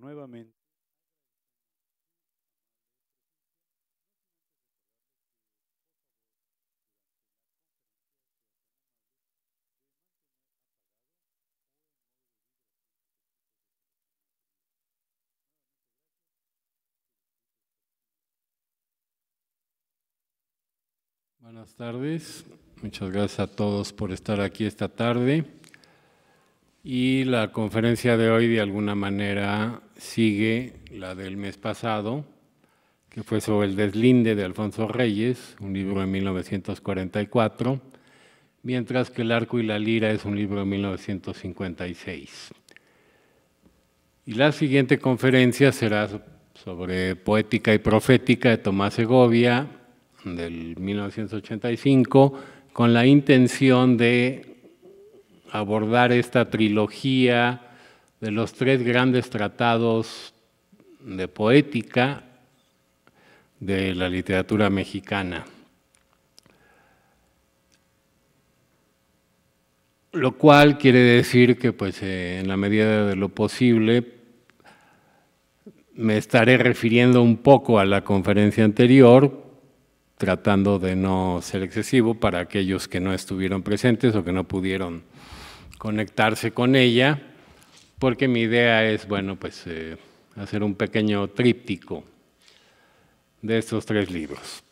nuevamente Buenas tardes, muchas gracias a todos por estar aquí esta tarde. Y la conferencia de hoy de alguna manera sigue la del mes pasado, que fue sobre el deslinde de Alfonso Reyes, un libro de 1944, mientras que El arco y la lira es un libro de 1956. Y la siguiente conferencia será sobre poética y profética de Tomás Segovia, del 1985, con la intención de abordar esta trilogía de los tres grandes tratados de poética de la literatura mexicana. Lo cual quiere decir que pues eh, en la medida de lo posible me estaré refiriendo un poco a la conferencia anterior, tratando de no ser excesivo para aquellos que no estuvieron presentes o que no pudieron conectarse con ella, porque mi idea es, bueno, pues eh, hacer un pequeño tríptico de estos tres libros.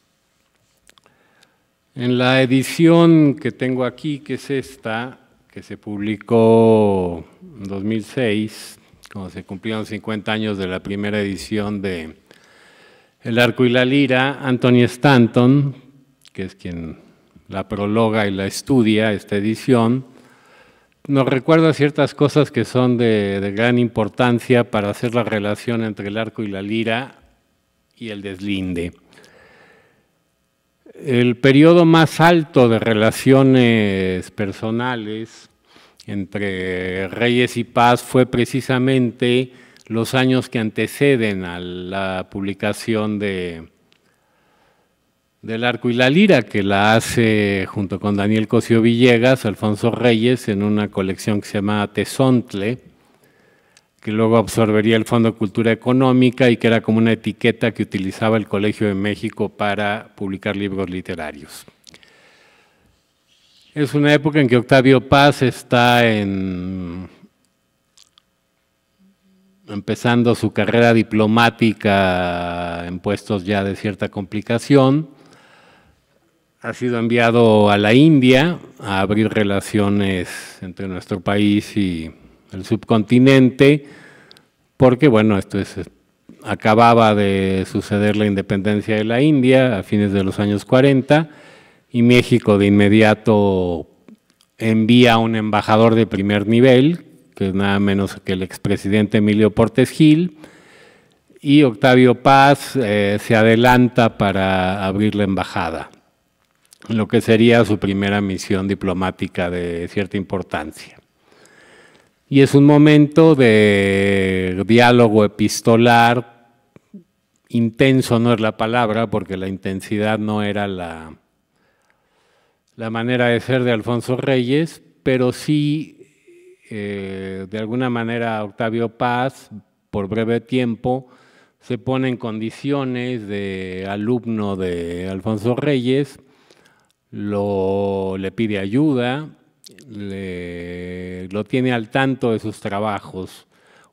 En la edición que tengo aquí, que es esta, que se publicó en 2006, cuando se cumplieron 50 años de la primera edición de El arco y la lira, Anthony Stanton, que es quien la prologa y la estudia, esta edición, nos recuerda ciertas cosas que son de, gran importancia para hacer la relación entre el arco y la lira y el deslinde. El periodo más alto de relaciones personales entre reyes y paz fue precisamente los años que anteceden a la publicación de, del arco y la lira, que la hace junto con Daniel Cosio Villegas, Alfonso Reyes, en una colección que se llama Tesontle, que luego absorbería el Fondo de Cultura Económica y que era como una etiqueta que utilizaba el Colegio de México para publicar libros literarios. Es una época en que Octavio Paz está en, empezando su carrera diplomática en puestos ya de cierta complicación ha sido enviado a la India a abrir relaciones entre nuestro país y el subcontinente, porque bueno, esto es, acababa de suceder la independencia de la India a fines de los años 40 y México de inmediato envía un embajador de primer nivel, que es nada menos que el expresidente Emilio Portes Gil, y Octavio Paz eh, se adelanta para abrir la embajada lo que sería su primera misión diplomática de cierta importancia. Y es un momento de diálogo epistolar intenso no es la palabra, porque la intensidad no era la, la manera de ser de Alfonso Reyes, pero sí, eh, de alguna manera, Octavio Paz, por breve tiempo, se pone en condiciones de alumno de Alfonso Reyes lo, le pide ayuda, le, lo tiene al tanto de sus trabajos.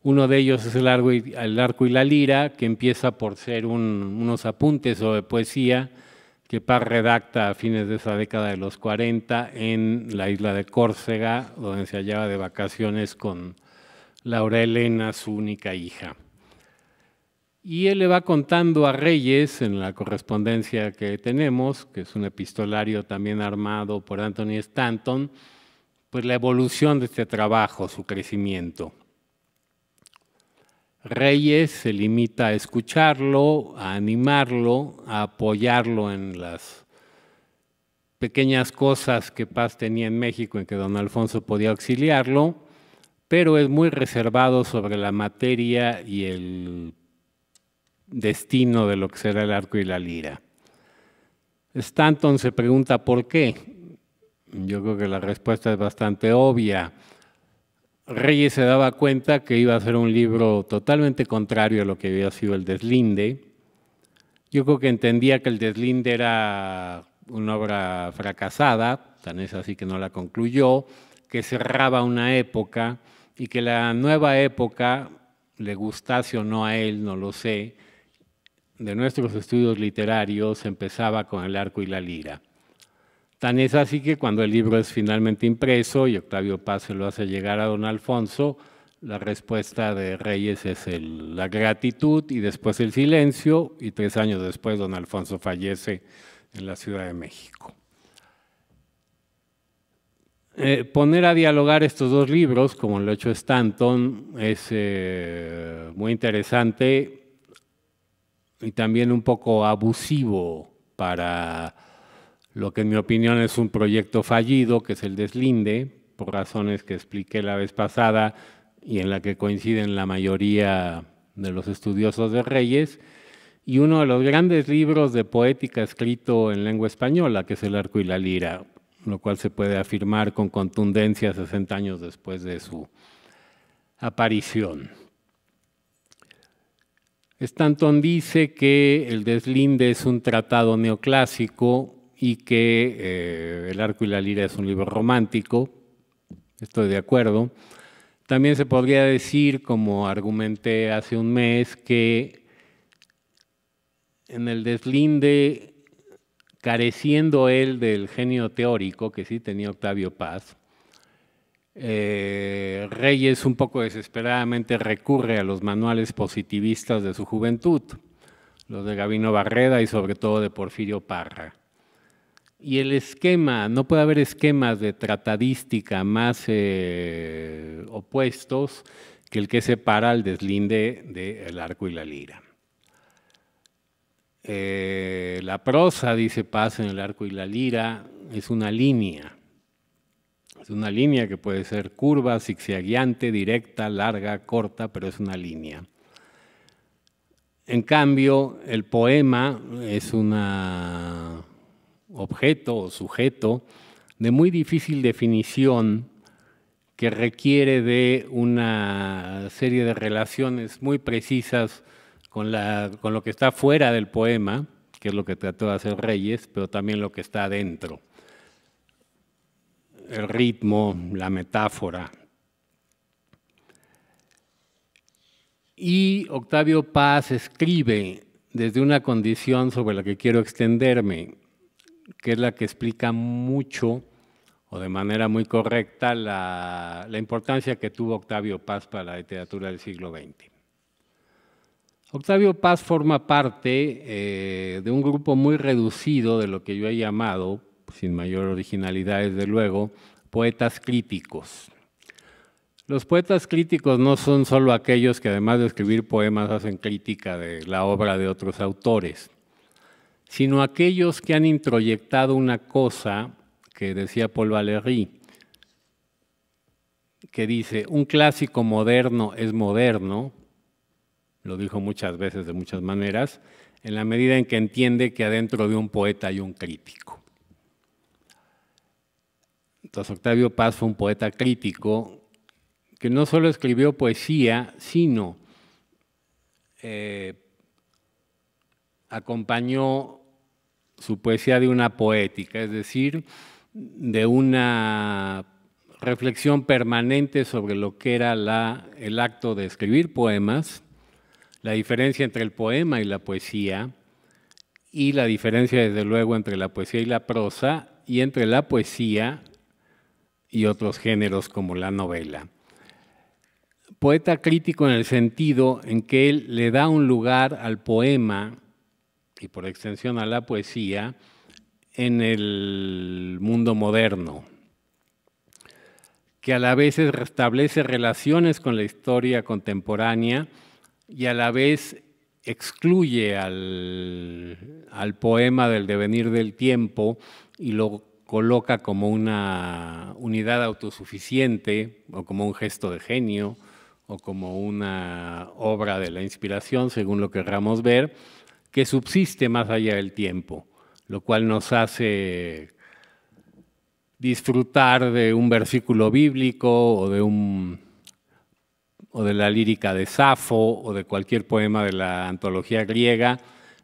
Uno de ellos es el, arco y, la lira, que empieza por ser unos apuntes sobre poesía que Parr redacta a fines de esa década de los 40 en la isla de Córcega, donde se hallaba de vacaciones con Laura Elena, su única hija. Y él le va contando a Reyes en la correspondencia que tenemos, que es un epistolario también armado por Anthony Stanton, pues la evolución de este trabajo, su crecimiento. Reyes se limita a escucharlo, a animarlo, a apoyarlo en las pequeñas cosas que Paz tenía en México en que don Alfonso podía auxiliarlo, pero es muy reservado sobre la materia y el destino de lo que será el arco y la lira. Stanton se pregunta por qué. Yo creo que la respuesta es bastante obvia. Reyes se daba cuenta que iba a ser un libro totalmente contrario a lo que había sido el deslinde. Yo creo que entendía que el deslinde era una obra fracasada, tan es así que no la concluyó, que cerraba una época y que la nueva época, le gustase o no a él, no lo sé, de nuestros estudios literarios empezaba con el arco y la lira. Tan es así que cuando el libro es finalmente impreso y Octavio Paz se lo hace llegar a don Alfonso, la respuesta de Reyes es la gratitud y después el silencio y tres años después don Alfonso fallece en la Ciudad de México. Eh, poner a dialogar estos dos libros, como lo ha hecho Stanton, es eh, muy interesante y también un poco abusivo para lo que en mi opinión es un proyecto fallido, que es el deslinde, por razones que expliqué la vez pasada y en la que coinciden la mayoría de los estudiosos de Reyes, y uno de los grandes libros de poética escrito en lengua española, que es El arco y la lira, lo cual se puede afirmar con contundencia 60 años después de su aparición. Stanton dice que el deslinde es un tratado neoclásico y que eh, El arco y la lira es un libro romántico. Estoy de acuerdo. También se podría decir, como argumenté hace un mes, que en el deslinde, careciendo él del genio teórico que sí tenía Octavio Paz, eh, Reyes un poco desesperadamente recurre a los manuales positivistas de su juventud, los de Gabino Barreda y sobre todo de Porfirio Parra. Y el esquema, no puede haber esquemas de tratadística más eh, opuestos que el que separa el deslinde del arco y la lira. Eh, la prosa, dice Paz en el arco y la lira, es una línea es una línea que puede ser curva, zigzagueante, directa, larga, corta, pero es una línea. En cambio, el poema es un objeto o sujeto de muy difícil definición que requiere de una serie de relaciones muy precisas con, con lo que está fuera del poema, que es lo que trató de hacer Reyes, pero también lo que está adentro el ritmo, la metáfora. Y Octavio Paz escribe desde una condición sobre la que quiero extenderme, que es la que explica mucho o de manera muy correcta la, importancia que tuvo Octavio Paz para la literatura del siglo XX. Octavio Paz forma parte eh, de un grupo muy reducido de lo que yo he llamado sin mayor originalidad desde luego, poetas críticos. Los poetas críticos no son solo aquellos que además de escribir poemas hacen crítica de la obra de otros autores, sino aquellos que han introyectado una cosa que decía Paul Valéry, que dice, un clásico moderno es moderno, lo dijo muchas veces de muchas maneras, en la medida en que entiende que adentro de un poeta hay un crítico. Entonces Octavio Paz fue un poeta crítico que no solo escribió poesía, sino eh, acompañó su poesía de una poética, es decir, de una reflexión permanente sobre lo que era el acto de escribir poemas, la diferencia entre el poema y la poesía, y la diferencia desde luego entre la poesía y la prosa, y entre la poesía y otros géneros como la novela. Poeta crítico en el sentido en que él le da un lugar al poema y por extensión a la poesía en el mundo moderno, que a la vez restablece relaciones con la historia contemporánea y a la vez excluye al, al poema del devenir del tiempo y lo coloca como una unidad autosuficiente o como un gesto de genio o como una obra de la inspiración, según lo querramos ver, que subsiste más allá del tiempo, lo cual nos hace disfrutar de un versículo bíblico o de un o de la lírica de Safo o de cualquier poema de la antología griega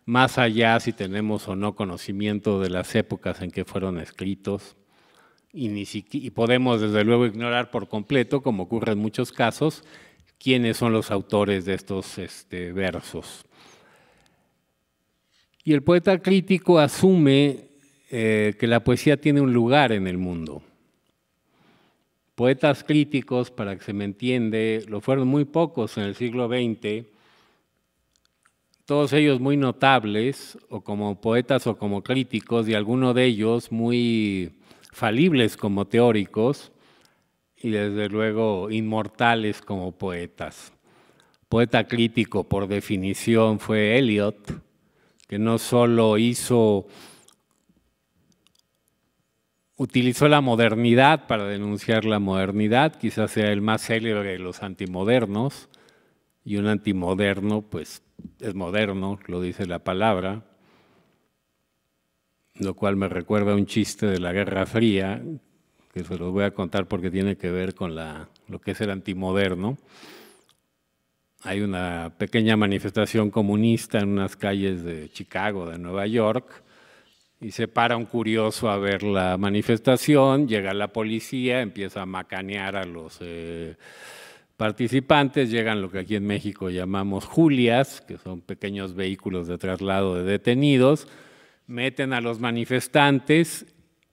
más allá si tenemos o no conocimiento de las épocas en que fueron escritos, y, podemos desde luego ignorar por completo, como ocurre en muchos casos, quiénes son los autores de estos este, versos. Y el poeta crítico asume eh, que la poesía tiene un lugar en el mundo. Poetas críticos, para que se me entiende, lo fueron muy pocos en el siglo XX, todos ellos muy notables, o como poetas o como críticos, y algunos de ellos muy falibles como teóricos, y desde luego inmortales como poetas. Poeta crítico, por definición, fue Eliot, que no solo hizo utilizó la modernidad para denunciar la modernidad, quizás sea el más célebre de los antimodernos, y un antimoderno, pues es moderno, lo dice la palabra, lo cual me recuerda a un chiste de la Guerra Fría, que se los voy a contar porque tiene que ver con lo que es el antimoderno. Hay una pequeña manifestación comunista en unas calles de Chicago, de Nueva York, y se para un curioso a ver la manifestación, llega la policía, empieza a macanear a los... Eh, participantes llegan lo que aquí en México llamamos julias, que son pequeños vehículos de traslado de detenidos, meten a los manifestantes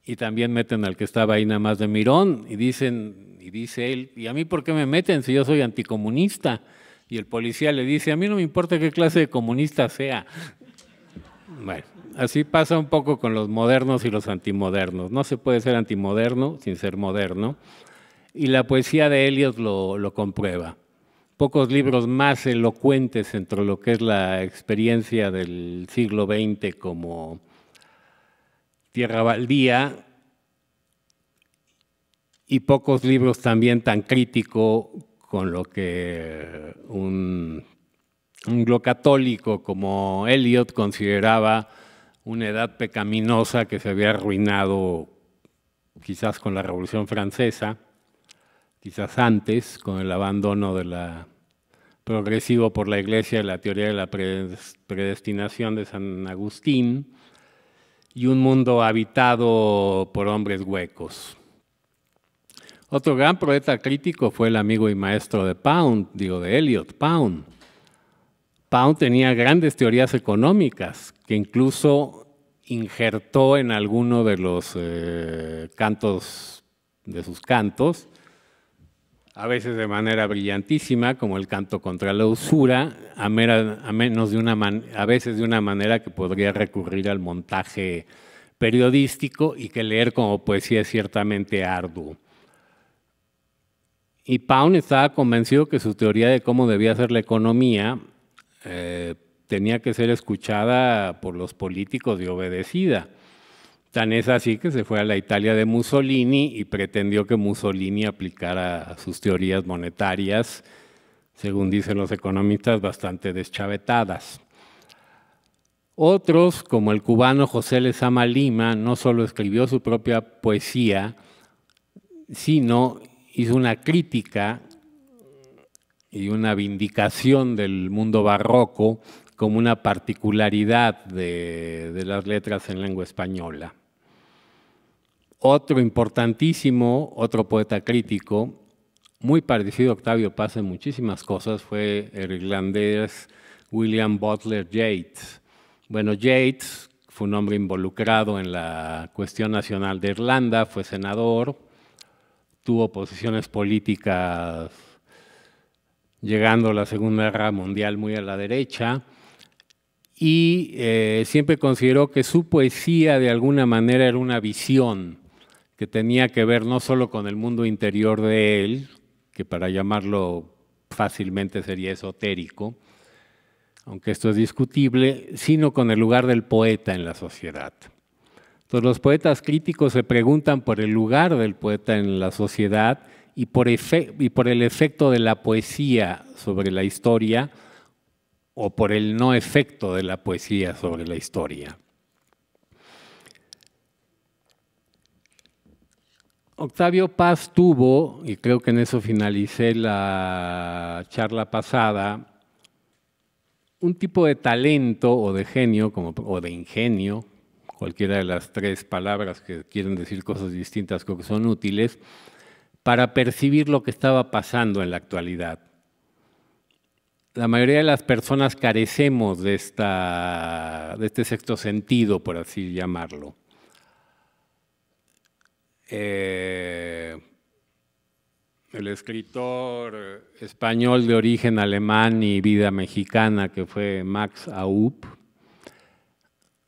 y también meten al que estaba ahí nada más de Mirón y dicen y dice él, "¿Y a mí por qué me meten si yo soy anticomunista?" Y el policía le dice, "A mí no me importa qué clase de comunista sea." Bueno, así pasa un poco con los modernos y los antimodernos. No se puede ser antimoderno sin ser moderno y la poesía de Eliot lo, comprueba. Pocos libros más elocuentes entre lo que es la experiencia del siglo XX como Tierra Baldía y pocos libros también tan crítico con lo que un anglo católico como Eliot consideraba una edad pecaminosa que se había arruinado quizás con la Revolución Francesa quizás antes, con el abandono de la progresivo por la Iglesia de la teoría de la predestinación de San Agustín y un mundo habitado por hombres huecos. Otro gran poeta crítico fue el amigo y maestro de Pound, digo de Eliot, Pound. Pound tenía grandes teorías económicas que incluso injertó en alguno de los eh, cantos de sus cantos a veces de manera brillantísima, como el canto contra la usura, a, menos de una a veces de una manera que podría recurrir al montaje periodístico y que leer como poesía es ciertamente arduo. Y Pound estaba convencido que su teoría de cómo debía ser la economía eh, tenía que ser escuchada por los políticos y obedecida. Tan es así que se fue a la Italia de Mussolini y pretendió que Mussolini aplicara sus teorías monetarias, según dicen los economistas, bastante deschavetadas. Otros, como el cubano José Lezama Lima, no solo escribió su propia poesía, sino hizo una crítica y una vindicación del mundo barroco como una particularidad de, de las letras en lengua española. Otro importantísimo, otro poeta crítico, muy parecido a Octavio Paz en muchísimas cosas, fue el irlandés William Butler Yeats. Bueno, Yeats fue un hombre involucrado en la cuestión nacional de Irlanda, fue senador, tuvo posiciones políticas llegando a la Segunda Guerra Mundial muy a la derecha, y eh, siempre consideró que su poesía de alguna manera era una visión que tenía que ver no solo con el mundo interior de él, que para llamarlo fácilmente sería esotérico, aunque esto es discutible, sino con el lugar del poeta en la sociedad. Entonces los poetas críticos se preguntan por el lugar del poeta en la sociedad y y por el efecto de la poesía sobre la historia o por el no efecto de la poesía sobre la historia. Octavio Paz tuvo, y creo que en eso finalicé la charla pasada, un tipo de talento o de genio o de ingenio, cualquiera de las tres palabras que quieren decir cosas distintas creo que son útiles, para percibir lo que estaba pasando en la actualidad. La mayoría de las personas carecemos de, de este sexto sentido, por así llamarlo. Eh, el escritor español de origen alemán y vida mexicana, que fue Max Aup,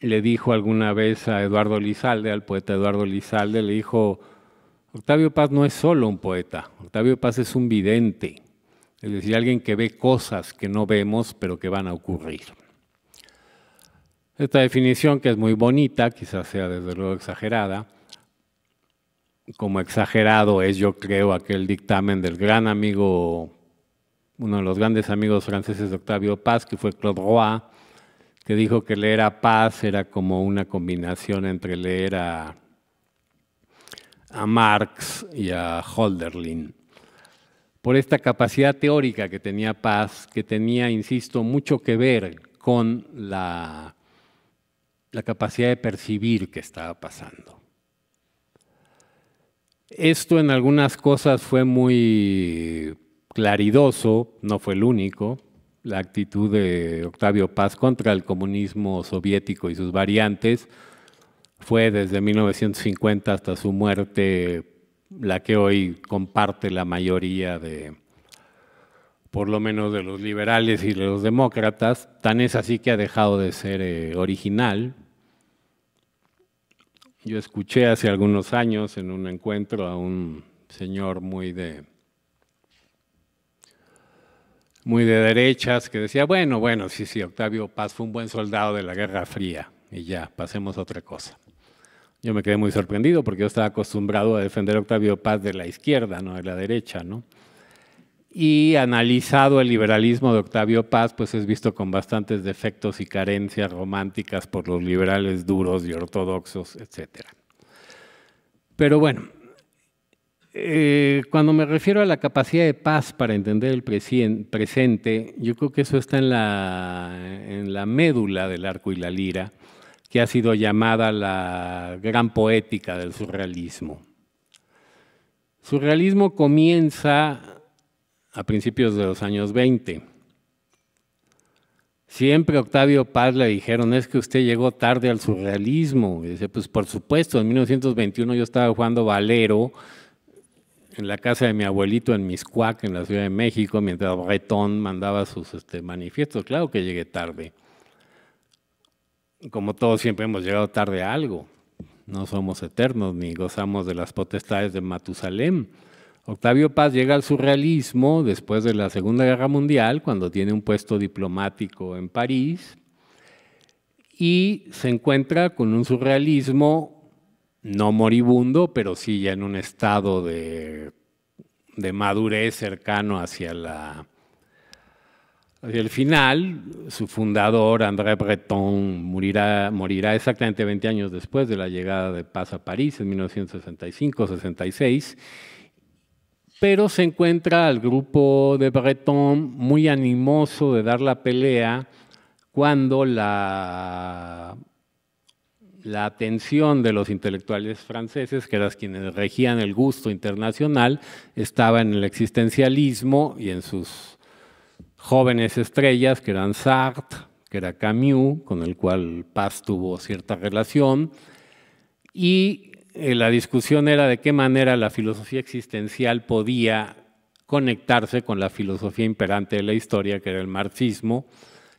le dijo alguna vez a Eduardo Lizalde, al poeta Eduardo Lizalde, le dijo, Octavio Paz no es solo un poeta, Octavio Paz es un vidente, es decir, alguien que ve cosas que no vemos, pero que van a ocurrir. Esta definición, que es muy bonita, quizás sea desde luego exagerada, como exagerado es, yo creo, aquel dictamen del gran amigo, uno de los grandes amigos franceses de Octavio Paz, que fue Claude Roy, que dijo que leer a Paz era como una combinación entre leer a, a Marx y a Holderlin. Por esta capacidad teórica que tenía Paz, que tenía, insisto, mucho que ver con la, la capacidad de percibir qué estaba pasando. Esto en algunas cosas fue muy claridoso, no fue el único, la actitud de Octavio Paz contra el comunismo soviético y sus variantes fue desde 1950 hasta su muerte la que hoy comparte la mayoría de, por lo menos de los liberales y de los demócratas, tan es así que ha dejado de ser eh, original, yo escuché hace algunos años en un encuentro a un señor muy de muy de derechas que decía, bueno, bueno, sí, sí, Octavio Paz fue un buen soldado de la Guerra Fría y ya, pasemos a otra cosa. Yo me quedé muy sorprendido porque yo estaba acostumbrado a defender a Octavio Paz de la izquierda, no de la derecha, ¿no? y analizado el liberalismo de Octavio Paz, pues es visto con bastantes defectos y carencias románticas por los liberales duros y ortodoxos, etc. Pero bueno, eh, cuando me refiero a la capacidad de paz para entender el presente, yo creo que eso está en la, en la médula del arco y la lira, que ha sido llamada la gran poética del surrealismo. Surrealismo comienza a principios de los años 20. Siempre Octavio Paz le dijeron, es que usted llegó tarde al surrealismo. Y dice, pues por supuesto, en 1921 yo estaba jugando Valero en la casa de mi abuelito en Miscuac, en la Ciudad de México, mientras Breton mandaba sus este, manifiestos. Claro que llegué tarde. Como todos siempre hemos llegado tarde a algo. No somos eternos ni gozamos de las potestades de Matusalem. Octavio Paz llega al surrealismo después de la Segunda Guerra Mundial, cuando tiene un puesto diplomático en París, y se encuentra con un surrealismo no moribundo, pero sí ya en un estado de, madurez cercano hacia la, Hacia el final, su fundador, André Breton, morirá, morirá, exactamente 20 años después de la llegada de Paz a París en 1965-66 pero se encuentra al grupo de Breton muy animoso de dar la pelea cuando la, la atención de los intelectuales franceses, que eran quienes regían el gusto internacional, estaba en el existencialismo y en sus jóvenes estrellas, que eran Sartre, que era Camus, con el cual Paz tuvo cierta relación, y eh, la discusión era de qué manera la filosofía existencial podía conectarse con la filosofía imperante de la historia, que era el marxismo,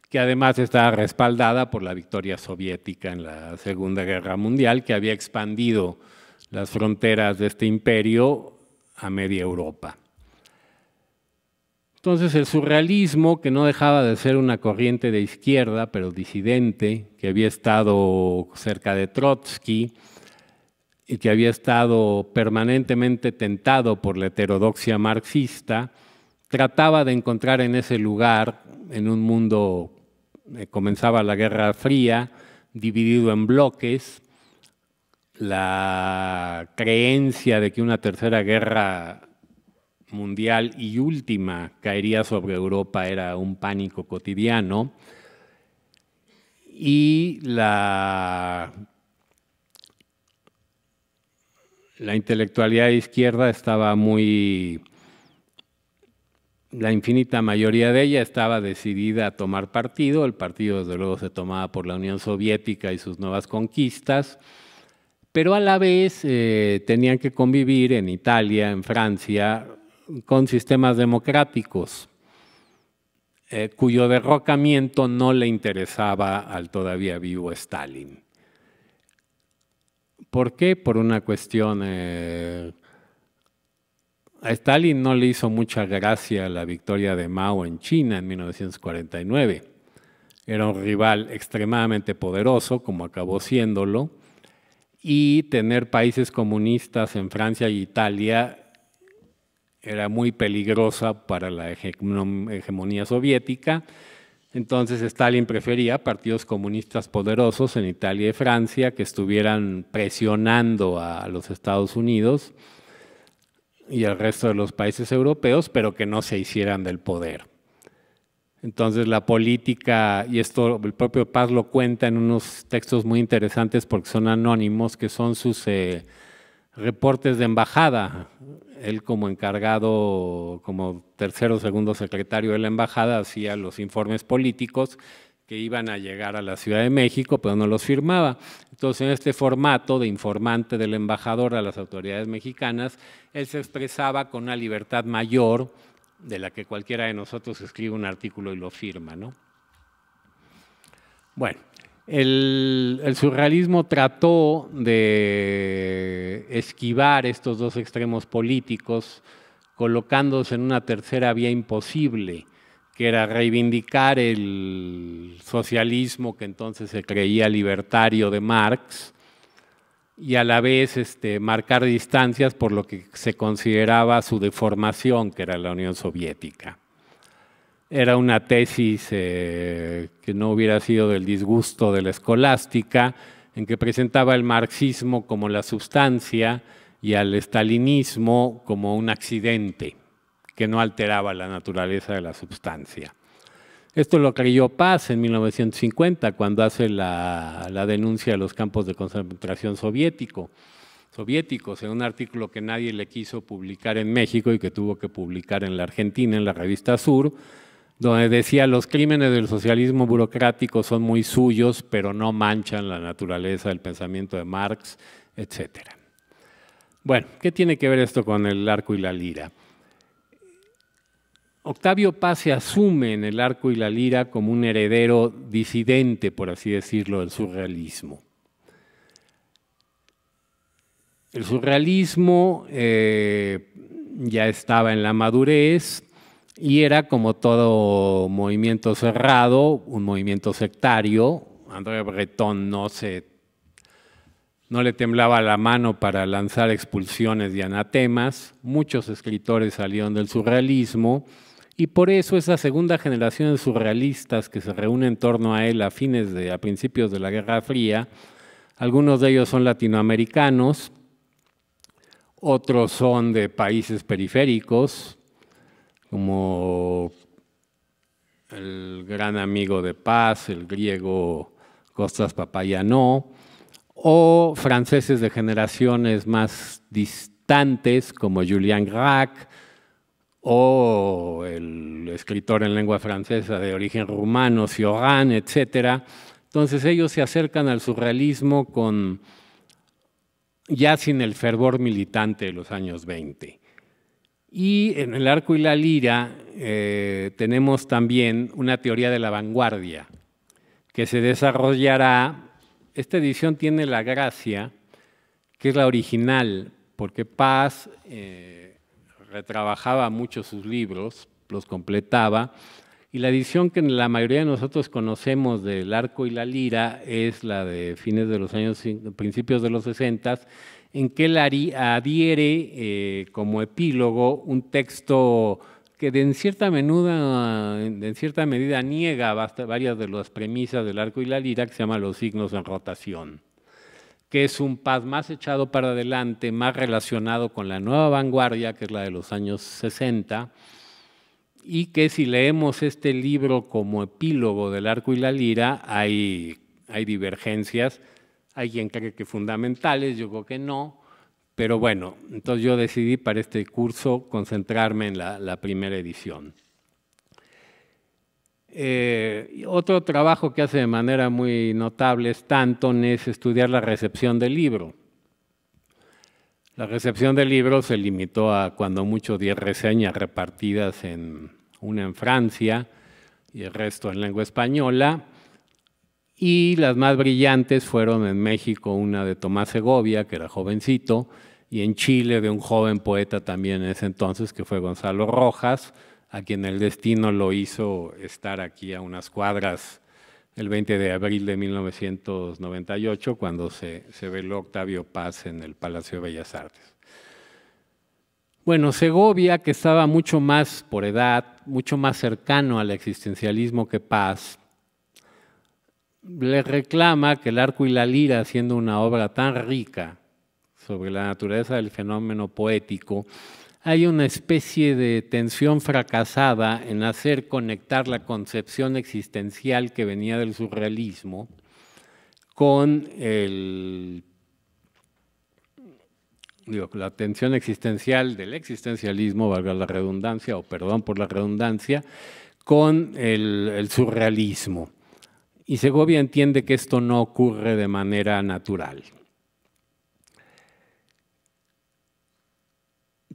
que además estaba respaldada por la victoria soviética en la Segunda Guerra Mundial, que había expandido las fronteras de este imperio a media Europa. Entonces el surrealismo, que no dejaba de ser una corriente de izquierda, pero disidente, que había estado cerca de Trotsky, y que había estado permanentemente tentado por la heterodoxia marxista, trataba de encontrar en ese lugar, en un mundo, eh, comenzaba la Guerra Fría, dividido en bloques, la creencia de que una tercera guerra mundial y última caería sobre Europa era un pánico cotidiano y la la intelectualidad izquierda estaba muy... La infinita mayoría de ella estaba decidida a tomar partido, el partido desde luego se tomaba por la Unión Soviética y sus nuevas conquistas, pero a la vez eh, tenían que convivir en Italia, en Francia, con sistemas democráticos, eh, cuyo derrocamiento no le interesaba al todavía vivo Stalin. ¿Por qué? Por una cuestión... Eh, a Stalin no le hizo mucha gracia la victoria de Mao en China en 1949. Era un rival extremadamente poderoso, como acabó siéndolo, y tener países comunistas en Francia e Italia era muy peligrosa para la hegemonía soviética entonces Stalin prefería partidos comunistas poderosos en Italia y Francia que estuvieran presionando a los Estados Unidos y al resto de los países europeos, pero que no se hicieran del poder. Entonces la política, y esto el propio Paz lo cuenta en unos textos muy interesantes porque son anónimos, que son sus eh, reportes de embajada él como encargado, como tercero o segundo secretario de la embajada, hacía los informes políticos que iban a llegar a la Ciudad de México, pero no los firmaba. Entonces, en este formato de informante del embajador a las autoridades mexicanas, él se expresaba con una libertad mayor de la que cualquiera de nosotros escribe un artículo y lo firma, ¿no? Bueno, el, surrealismo trató de esquivar estos dos extremos políticos colocándose en una tercera vía imposible, que era reivindicar el socialismo que entonces se creía libertario de Marx y a la vez este, marcar distancias por lo que se consideraba su deformación, que era la Unión Soviética era una tesis eh, que no hubiera sido del disgusto de la escolástica, en que presentaba el marxismo como la sustancia y al estalinismo como un accidente que no alteraba la naturaleza de la sustancia. Esto lo creyó Paz en 1950, cuando hace la, denuncia de los campos de concentración soviético, soviéticos, en un artículo que nadie le quiso publicar en México y que tuvo que publicar en la Argentina, en la revista Sur, donde decía los crímenes del socialismo burocrático son muy suyos, pero no manchan la naturaleza del pensamiento de Marx, etc. Bueno, ¿qué tiene que ver esto con el arco y la lira? Octavio Paz se asume en el arco y la lira como un heredero disidente, por así decirlo, del surrealismo. El surrealismo eh, ya estaba en la madurez, y era como todo movimiento cerrado, un movimiento sectario. André Breton no se no le temblaba la mano para lanzar expulsiones y anatemas. Muchos escritores salieron del surrealismo y por eso esa segunda generación de surrealistas que se reúne en torno a él a fines de a principios de la Guerra Fría, algunos de ellos son latinoamericanos, otros son de países periféricos, como el gran amigo de Paz, el griego Costas Papayanó, o franceses de generaciones más distantes como Julien Gracq, o el escritor en lengua francesa de origen rumano, Cioran, etc. Entonces ellos se acercan al surrealismo con ya sin el fervor militante de los años 20. Y en el arco y la lira eh, tenemos también una teoría de la vanguardia que se desarrollará. Esta edición tiene la gracia, que es la original, porque Paz eh, retrabajaba mucho sus libros, los completaba, y la edición que la mayoría de nosotros conocemos del Arco y la Lira es la de fines de los años, principios de los 60 en que él adhiere eh, como epílogo un texto que de en cierta, menuda, cierta medida niega varias de las premisas del arco y la lira, que se llama Los signos en rotación, que es un paz más echado para adelante, más relacionado con la nueva vanguardia, que es la de los años 60, y que si leemos este libro como epílogo del arco y la lira, hay divergencias, hay quien cree que fundamentales, yo creo que no, pero bueno, entonces yo decidí para este curso concentrarme en la, primera edición. Eh, otro trabajo que hace de manera muy notable Stanton es estudiar la recepción del libro. La recepción del libro se limitó a cuando mucho 10 reseñas repartidas en una en Francia y el resto en lengua española, y las más brillantes fueron en México una de Tomás Segovia, que era jovencito, y en Chile de un joven poeta también en ese entonces, que fue Gonzalo Rojas, a quien el destino lo hizo estar aquí a unas cuadras el 20 de abril de 1998, cuando se, se veló Octavio Paz en el Palacio de Bellas Artes. Bueno, Segovia, que estaba mucho más por edad, mucho más cercano al existencialismo que Paz, le reclama que el arco y la lira, siendo una obra tan rica sobre la naturaleza del fenómeno poético, hay una especie de tensión fracasada en hacer conectar la concepción existencial que venía del surrealismo con el, la tensión existencial del existencialismo, valga la redundancia, o perdón por la redundancia, con el surrealismo y Segovia entiende que esto no ocurre de manera natural.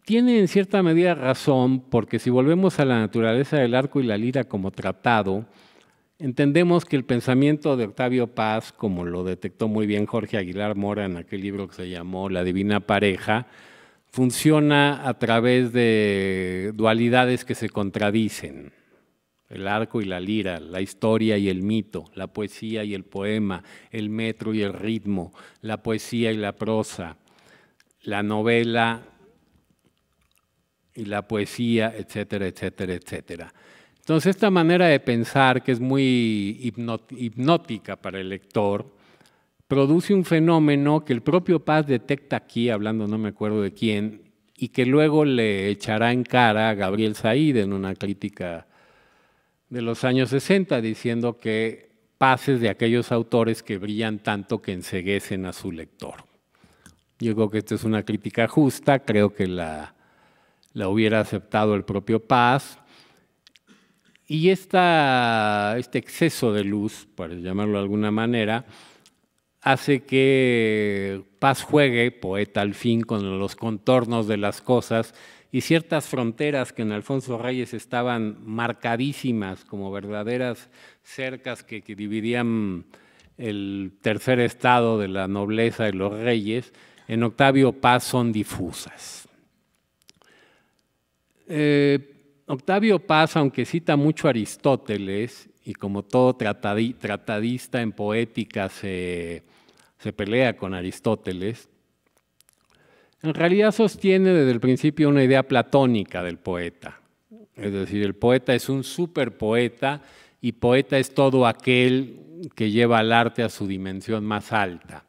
Tiene en cierta medida razón porque si volvemos a la naturaleza del arco y la lira como tratado, entendemos que el pensamiento de Octavio Paz, como lo detectó muy bien Jorge Aguilar Mora en aquel libro que se llamó La Divina Pareja, funciona a través de dualidades que se contradicen el arco y la lira, la historia y el mito, la poesía y el poema, el metro y el ritmo, la poesía y la prosa, la novela y la poesía, etcétera, etcétera, etcétera. Entonces, esta manera de pensar, que es muy hipnótica para el lector, produce un fenómeno que el propio Paz detecta aquí, hablando no me acuerdo de quién, y que luego le echará en cara a Gabriel Said en una crítica de los años 60, diciendo que pases de aquellos autores que brillan tanto que enseguecen a su lector. Yo creo que esta es una crítica justa, creo que la, hubiera aceptado el propio Paz. Y esta, este exceso de luz, para llamarlo de alguna manera, hace que Paz juegue, poeta al fin, con los contornos de las cosas y ciertas fronteras que en Alfonso Reyes estaban marcadísimas como verdaderas cercas que, dividían el tercer estado de la nobleza y los reyes, en Octavio Paz son difusas. Eh, Octavio Paz, aunque cita mucho a Aristóteles, y como todo tratadista en poética se pelea con Aristóteles, en realidad sostiene desde el principio una idea platónica del poeta. Es decir, el poeta es un superpoeta y poeta es todo aquel que lleva al arte a su dimensión más alta.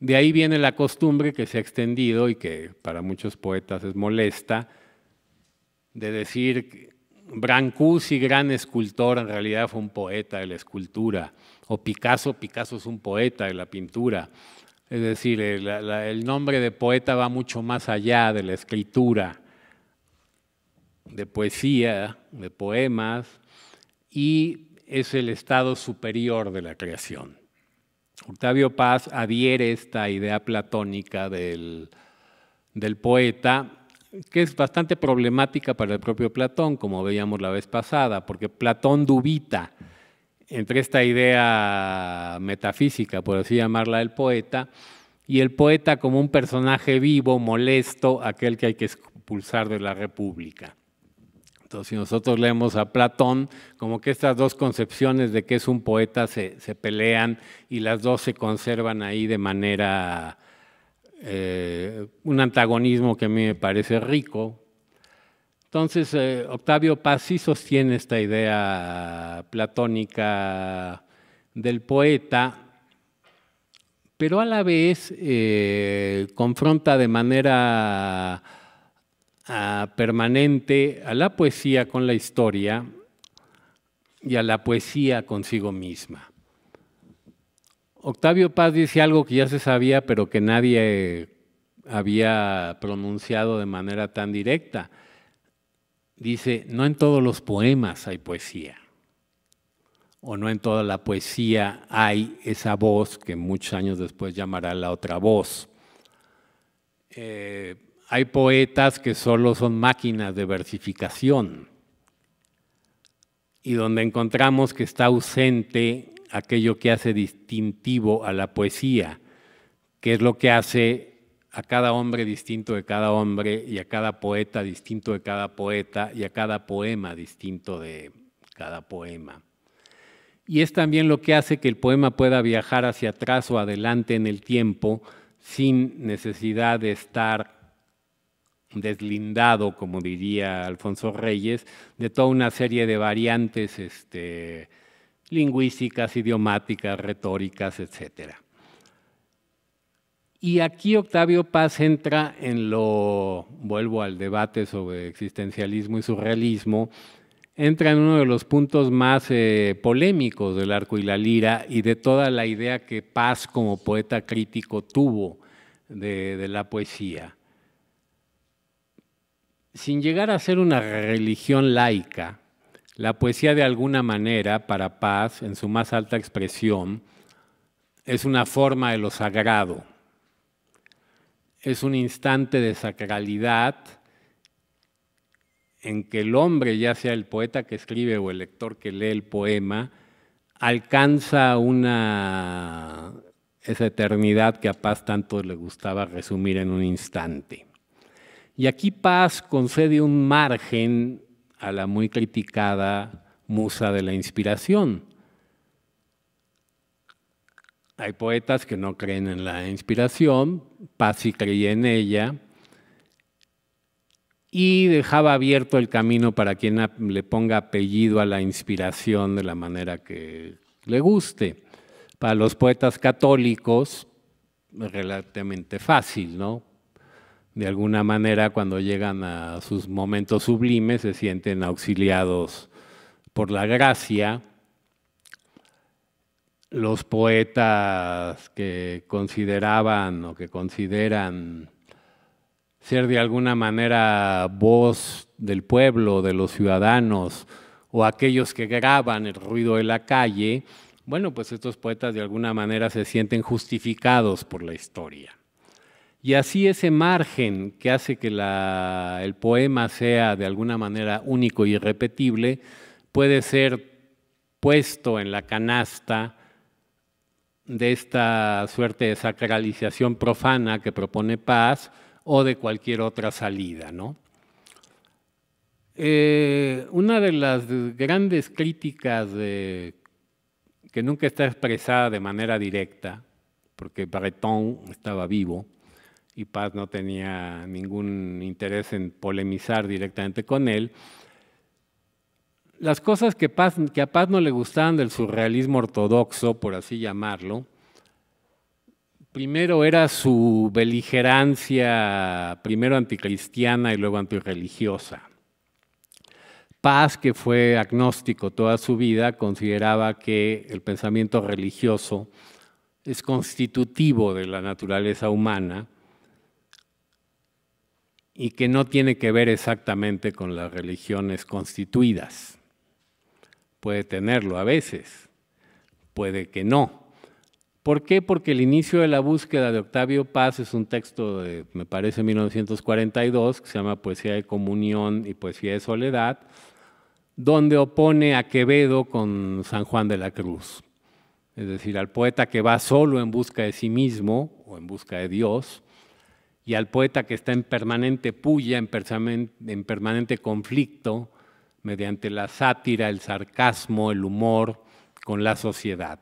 De ahí viene la costumbre que se ha extendido y que para muchos poetas es molesta, de decir Brancusi, gran escultor, en realidad fue un poeta de la escultura, o Picasso, Picasso es un poeta de la pintura es decir, eh, el, nombre de poeta va mucho más allá de la escritura, de poesía, de poemas, y es el estado superior de la creación. Octavio Paz adhiere esta idea platónica del, poeta, que es bastante problemática para el propio Platón, como veíamos la vez pasada, porque Platón dubita entre esta idea metafísica, por así llamarla, del poeta, y el poeta como un personaje vivo, molesto, aquel que hay que expulsar de la República. Entonces, si nosotros leemos a Platón, como que estas dos concepciones de que es un poeta se, pelean y las dos se conservan ahí de manera, eh, un antagonismo que a mí me parece rico, entonces, eh, Octavio Paz sí sostiene esta idea platónica del poeta, pero a la vez eh, confronta de manera ah, permanente a la poesía con la historia y a la poesía consigo misma. Octavio Paz dice algo que ya se sabía, pero que nadie había pronunciado de manera tan directa dice, no en todos los poemas hay poesía, o no en toda la poesía hay esa voz que muchos años después llamará la otra voz. Eh, hay poetas que solo son máquinas de versificación y donde encontramos que está ausente aquello que hace distintivo a la poesía, que es lo que hace a cada hombre distinto de cada hombre y a cada poeta distinto de cada poeta y a cada poema distinto de cada poema. Y es también lo que hace que el poema pueda viajar hacia atrás o adelante en el tiempo sin necesidad de estar deslindado, como diría Alfonso Reyes, de toda una serie de variantes este, lingüísticas, idiomáticas, retóricas, etcétera. Y aquí Octavio Paz entra en lo, vuelvo al debate sobre existencialismo y surrealismo, entra en uno de los puntos más eh, polémicos del arco y la lira y de toda la idea que Paz como poeta crítico tuvo de la poesía. Sin llegar a ser una religión laica, la poesía de alguna manera para Paz, en su más alta expresión, es una forma de lo sagrado es un instante de sacralidad en que el hombre, ya sea el poeta que escribe o el lector que lee el poema, alcanza una esa eternidad que a Paz tanto le gustaba resumir en un instante. Y aquí Paz concede un margen a la muy criticada musa de la inspiración, hay poetas que no creen en la inspiración, Pazzi creía en ella y dejaba abierto el camino para quien le ponga apellido a la inspiración de la manera que le guste. Para los poetas católicos, relativamente fácil, ¿no? De alguna manera, cuando llegan a sus momentos sublimes, se sienten auxiliados por la gracia los poetas que consideraban o que consideran ser de alguna manera voz del pueblo, de los ciudadanos, o aquellos que graban el ruido de la calle, bueno, pues estos poetas de alguna manera se sienten justificados por la historia. Y así ese margen que hace que el poema sea de alguna manera único y irrepetible, puede ser puesto en la canasta de esta suerte de sacralización profana que propone Paz o de cualquier otra salida. ¿no? Eh, una de las grandes críticas que nunca está expresada de manera directa, porque Breton estaba vivo y Paz no tenía ningún interés en polemizar directamente con él, las cosas que, a Paz no le gustaban del surrealismo ortodoxo, por así llamarlo, primero era su beligerancia, primero anticristiana y luego antirreligiosa. Paz, que fue agnóstico toda su vida, consideraba que el pensamiento religioso es constitutivo de la naturaleza humana y que no tiene que ver exactamente con las religiones constituidas puede tenerlo a veces, puede que no. ¿Por qué? Porque el inicio de la búsqueda de Octavio Paz es un texto de, me parece, 1942, que se llama Poesía de Comunión y Poesía de Soledad, donde opone a Quevedo con San Juan de la Cruz. Es decir, al poeta que va solo en busca de sí mismo o en busca de Dios, y al poeta que está en permanente puya, en permanente conflicto mediante la sátira, el sarcasmo, el humor con la sociedad.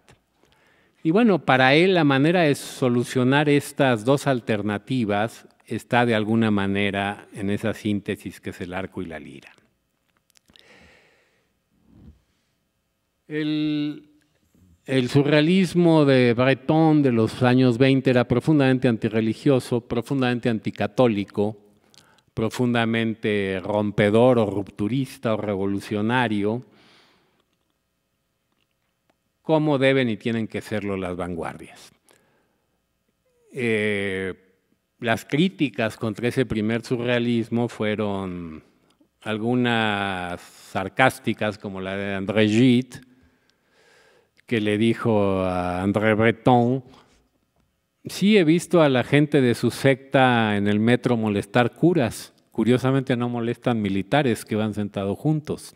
Y bueno, para él la manera de solucionar estas dos alternativas está de alguna manera en esa síntesis que es el arco y la lira. El, surrealismo de Breton de los años 20 era profundamente antirreligioso, profundamente anticatólico, profundamente rompedor o rupturista o revolucionario, cómo deben y tienen que serlo las vanguardias. Eh, las críticas contra ese primer surrealismo fueron algunas sarcásticas, como la de André Gide, que le dijo a André Breton, Sí he visto a la gente de su secta en el metro molestar curas. Curiosamente no molestan militares que van sentados juntos.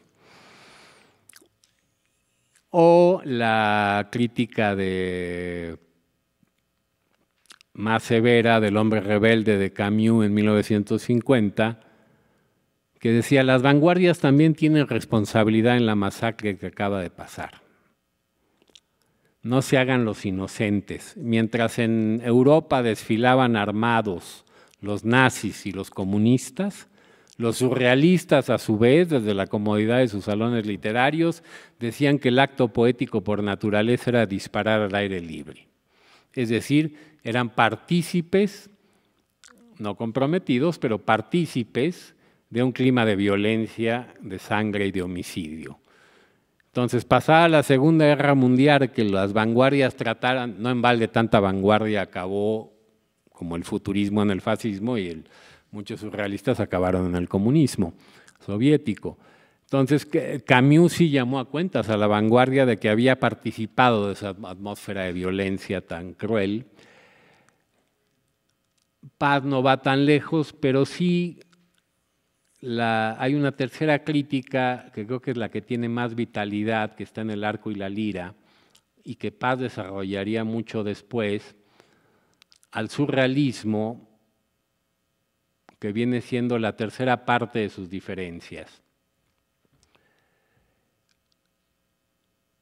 O la crítica de más severa del hombre rebelde de Camus en 1950, que decía, las vanguardias también tienen responsabilidad en la masacre que acaba de pasar no se hagan los inocentes. Mientras en Europa desfilaban armados los nazis y los comunistas, los surrealistas, a su vez, desde la comodidad de sus salones literarios, decían que el acto poético por naturaleza era disparar al aire libre. Es decir, eran partícipes, no comprometidos, pero partícipes de un clima de violencia, de sangre y de homicidio. Entonces, pasada la Segunda Guerra Mundial, que las vanguardias trataran, no en balde tanta vanguardia acabó como el futurismo en el fascismo y muchos surrealistas acabaron en el comunismo soviético. Entonces, Camus sí llamó a cuentas a la vanguardia de que había participado de esa atmósfera de violencia tan cruel. Paz no va tan lejos, pero sí hay una tercera crítica, que creo que es la que tiene más vitalidad, que está en el arco y la lira, y que Paz desarrollaría mucho después, al surrealismo, que viene siendo la tercera parte de sus diferencias.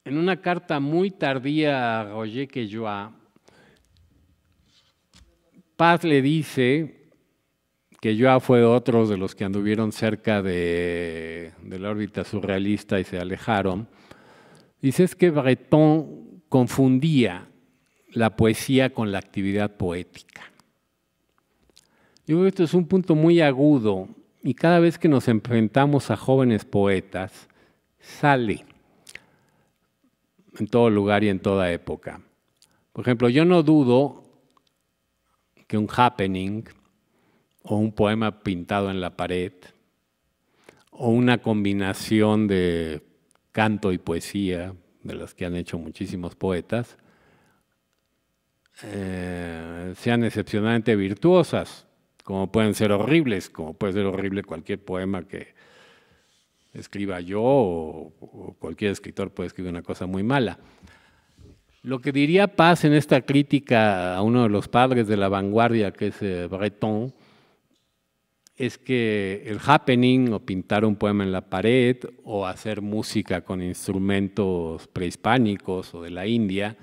En una carta muy tardía a Roger Quejoa, Paz le dice que Joao fue otro de los que anduvieron cerca de, la órbita surrealista y se alejaron, es que Breton confundía la poesía con la actividad poética. Yo creo que esto es un punto muy agudo y cada vez que nos enfrentamos a jóvenes poetas, sale en todo lugar y en toda época. Por ejemplo, yo no dudo que un happening o un poema pintado en la pared, o una combinación de canto y poesía, de las que han hecho muchísimos poetas, eh, sean excepcionalmente virtuosas, como pueden ser horribles, como puede ser horrible cualquier poema que escriba yo o, o cualquier escritor puede escribir una cosa muy mala. Lo que diría Paz en esta crítica a uno de los padres de la vanguardia, que es eh, Breton, es que el happening o pintar un poema en la pared o hacer música con instrumentos prehispánicos o de la India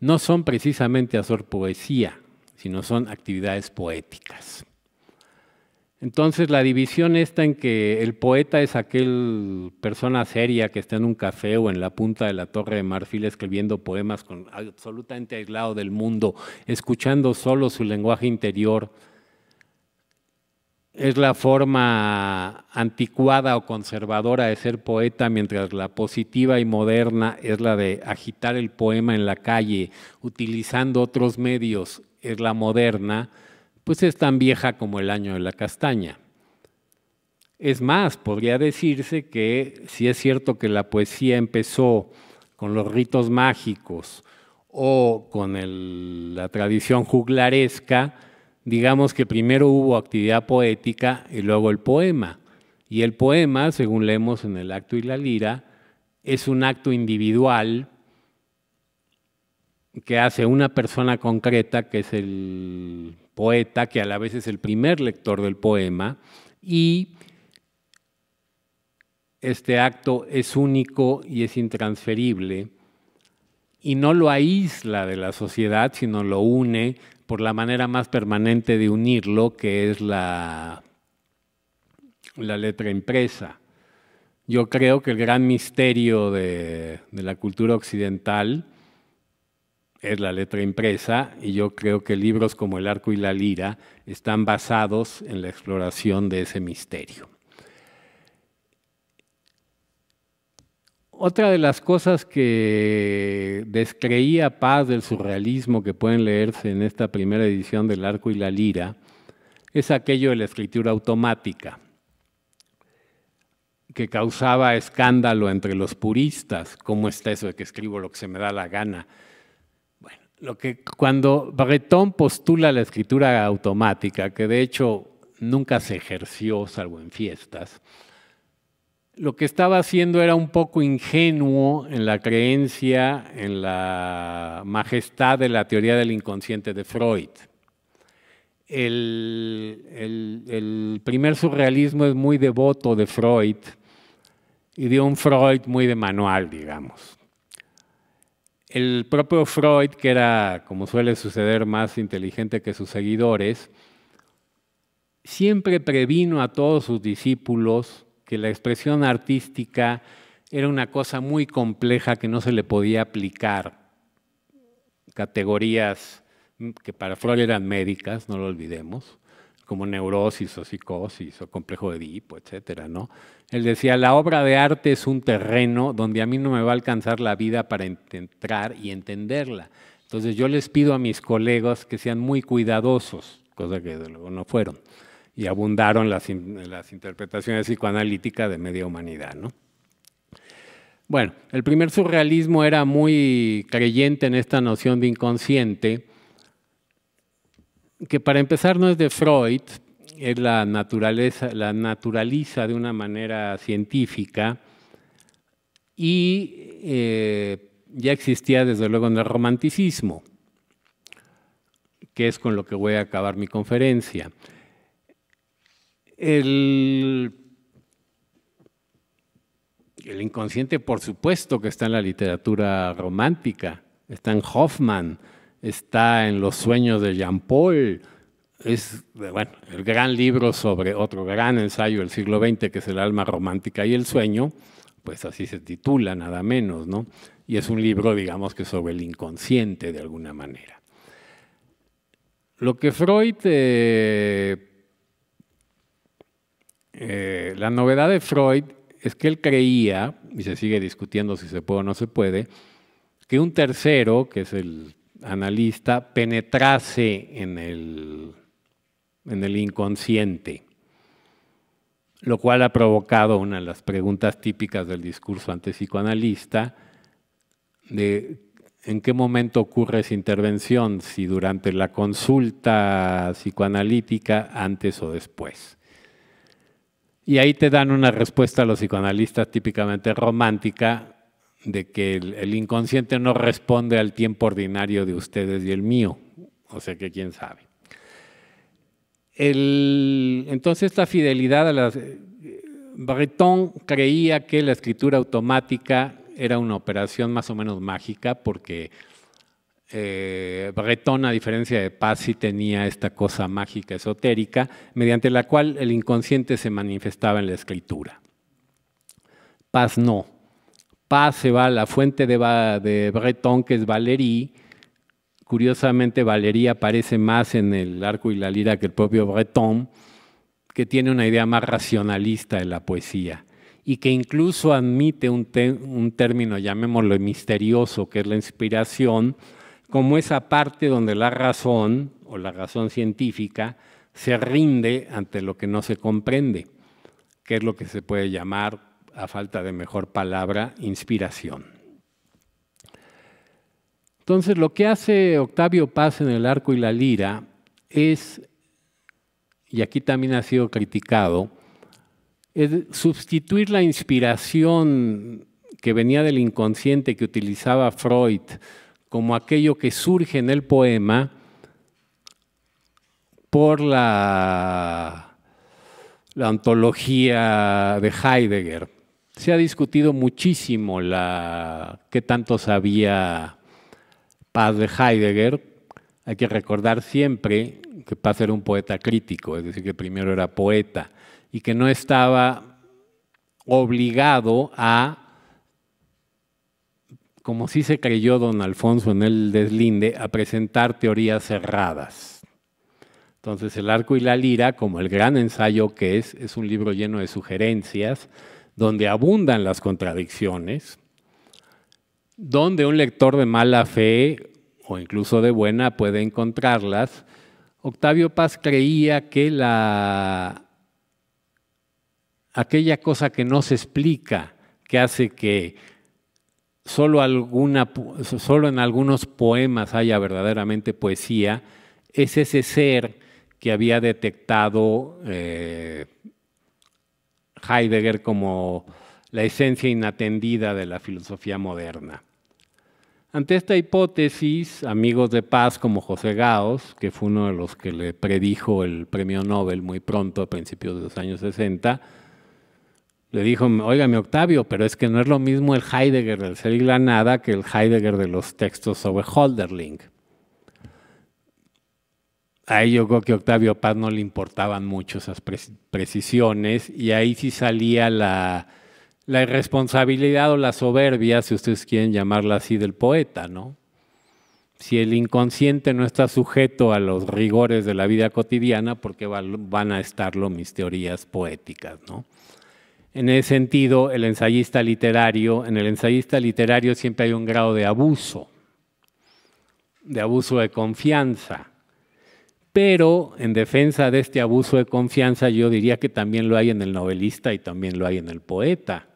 no son precisamente hacer poesía, sino son actividades poéticas. Entonces la división está en que el poeta es aquel persona seria que está en un café o en la punta de la torre de marfil escribiendo poemas con, absolutamente aislado del mundo, escuchando solo su lenguaje interior es la forma anticuada o conservadora de ser poeta, mientras la positiva y moderna es la de agitar el poema en la calle utilizando otros medios, es la moderna, pues es tan vieja como el año de la castaña. Es más, podría decirse que si es cierto que la poesía empezó con los ritos mágicos o con la tradición juglaresca, digamos que primero hubo actividad poética y luego el poema. Y el poema, según leemos en el acto y la lira, es un acto individual que hace una persona concreta, que es el poeta, que a la vez es el primer lector del poema, y este acto es único y es intransferible, y no lo aísla de la sociedad, sino lo une, por la manera más permanente de unirlo, que es la, la letra impresa. Yo creo que el gran misterio de la cultura occidental es la letra impresa y yo creo que libros como El arco y la lira están basados en la exploración de ese misterio. Otra de las cosas que descreía Paz del surrealismo que pueden leerse en esta primera edición del Arco y la Lira es aquello de la escritura automática, que causaba escándalo entre los puristas. ¿Cómo está eso de que escribo lo que se me da la gana? Bueno, lo que, cuando Breton postula la escritura automática, que de hecho nunca se ejerció salvo en fiestas, lo que estaba haciendo era un poco ingenuo en la creencia en la majestad de la teoría del inconsciente de Freud. El, primer surrealismo es muy devoto de Freud y de un Freud muy de manual, digamos. El propio Freud, que era, como suele suceder, más inteligente que sus seguidores, siempre previno a todos sus discípulos que la expresión artística era una cosa muy compleja que no se le podía aplicar categorías que para Freud eran médicas, no lo olvidemos, como neurosis o psicosis o complejo de Edipo, etcétera, ¿no? Él decía, la obra de arte es un terreno donde a mí no me va a alcanzar la vida para entrar y entenderla. Entonces yo les pido a mis colegas que sean muy cuidadosos, cosa que de luego no fueron y abundaron las, interpretaciones psicoanalíticas de media humanidad. ¿no? Bueno, el primer surrealismo era muy creyente en esta noción de inconsciente, que para empezar no es de Freud, es la naturaleza, la naturaliza de una manera científica y eh, ya existía desde luego en el romanticismo, que es con lo que voy a acabar mi conferencia. El, inconsciente, por supuesto, que está en la literatura romántica, está en Hoffman, está en los sueños de Jean Paul. Es el gran libro sobre otro gran ensayo del siglo XX, que es El alma romántica y el sueño, pues así se titula, nada menos, ¿no? Y es un libro, digamos que sobre el inconsciente de alguna manera. Lo que Freud eh, eh, la novedad de Freud es que él creía, y se sigue discutiendo si se puede o no se puede, que un tercero, que es el analista, penetrase en el, inconsciente, lo cual ha provocado una de las preguntas típicas del discurso antipsicoanalista, de en qué momento ocurre esa intervención, si durante la consulta psicoanalítica, antes o después. Y ahí te dan una respuesta a los psicoanalistas típicamente romántica de que el, inconsciente no responde al tiempo ordinario de ustedes y el mío. O sea que quién sabe. entonces esta fidelidad a las... Breton creía que la escritura automática era una operación más o menos mágica porque Breton, eh, a diferencia de Paz, sí tenía esta cosa mágica esotérica, mediante la cual el inconsciente se manifestaba en la escritura. Paz no. Paz se va a la fuente de, Breton, que es Valéry. Curiosamente, Valéry aparece más en el arco y la lira que el propio Breton, que tiene una idea más racionalista de la poesía y que incluso admite un término, llamémoslo misterioso, que es la inspiración, como esa parte donde la razón o la razón científica se rinde ante lo que no se comprende, que es lo que se puede llamar, a falta de mejor palabra, inspiración. Entonces, lo que hace Octavio Paz en el arco y la lira es, y aquí también ha sido criticado, es sustituir la inspiración que venía del inconsciente que utilizaba Freud, como aquello que surge en el poema por la, la antología de Heidegger. Se ha discutido muchísimo la, qué tanto sabía Paz de Heidegger. Hay que recordar siempre que Paz era un poeta crítico, es decir, que primero era poeta y que no estaba obligado a como sí se creyó don Alfonso en el deslinde, a presentar teorías cerradas. Entonces, El arco y la lira, como el gran ensayo que es, es un libro lleno de sugerencias, donde abundan las contradicciones, donde un lector de mala fe o incluso de buena puede encontrarlas. Octavio Paz creía que la aquella cosa que no se explica, que hace que solo, en algunos poemas haya verdaderamente poesía, es ese ser que había detectado eh, Heidegger como la esencia inatendida de la filosofía moderna. Ante esta hipótesis, amigos de paz como José Gaos, que fue uno de los que le predijo el premio Nobel muy pronto, a principios de los años 60, le dijo, óigame Octavio, pero es que no es lo mismo el Heidegger del ser y la nada que el Heidegger de los textos sobre Holderling. Ahí yo creo que Octavio Paz no le importaban mucho esas precisiones y ahí sí salía la, la irresponsabilidad o la soberbia, si ustedes quieren llamarla así, del poeta, ¿no? Si el inconsciente no está sujeto a los rigores de la vida cotidiana, ¿por qué van a estarlo mis teorías poéticas, ¿no? En ese sentido, el ensayista literario, en el ensayista literario siempre hay un grado de abuso, de abuso de confianza. Pero en defensa de este abuso de confianza yo diría que también lo hay en el novelista y también lo hay en el poeta.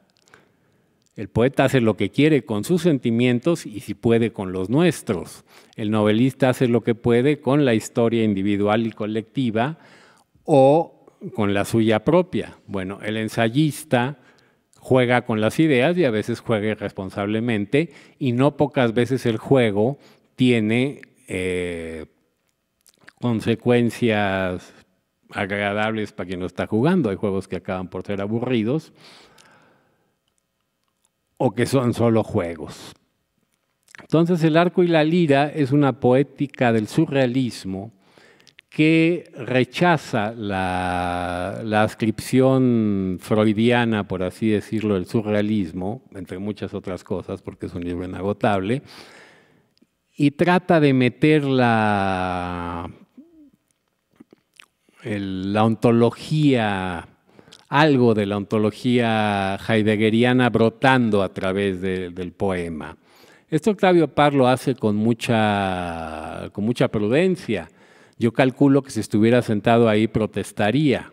El poeta hace lo que quiere con sus sentimientos y si puede con los nuestros. El novelista hace lo que puede con la historia individual y colectiva o con la suya propia. Bueno, el ensayista juega con las ideas y a veces juega irresponsablemente y no pocas veces el juego tiene eh, consecuencias agradables para quien lo está jugando. Hay juegos que acaban por ser aburridos o que son solo juegos. Entonces el arco y la lira es una poética del surrealismo que rechaza la, ascripción freudiana, por así decirlo, del surrealismo, entre muchas otras cosas, porque es un libro inagotable, y trata de meter la, ontología, algo de la ontología heideggeriana brotando a través del poema. Esto Octavio Parlo lo hace con mucha prudencia yo calculo que si estuviera sentado ahí protestaría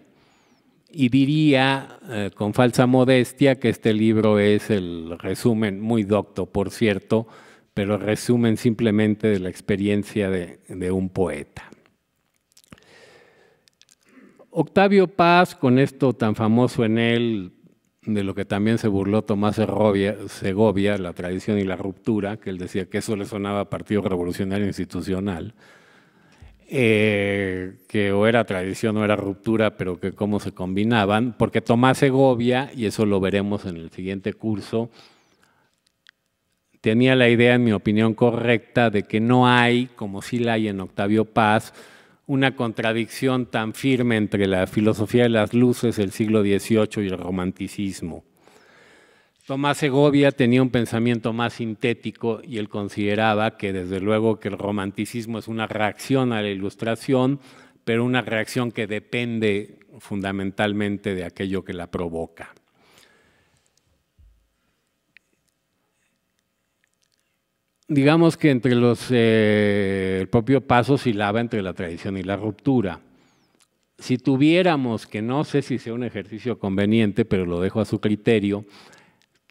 y diría eh, con falsa modestia que este libro es el resumen, muy docto por cierto, pero resumen simplemente de la experiencia de, un poeta. Octavio Paz, con esto tan famoso en él, de lo que también se burló Tomás Segovia, la tradición y la ruptura, que él decía que eso le sonaba Partido Revolucionario Institucional, eh, que o era tradición o era ruptura, pero que cómo se combinaban, porque Tomás Segovia, y eso lo veremos en el siguiente curso, tenía la idea, en mi opinión, correcta de que no hay, como sí la hay en Octavio Paz, una contradicción tan firme entre la filosofía de las luces del siglo XVIII y el romanticismo. Tomás Segovia tenía un pensamiento más sintético y él consideraba que desde luego que el romanticismo es una reacción a la ilustración, pero una reacción que depende fundamentalmente de aquello que la provoca. Digamos que entre los, eh, el propio paso silaba entre la tradición y la ruptura. Si tuviéramos, que no sé si sea un ejercicio conveniente, pero lo dejo a su criterio,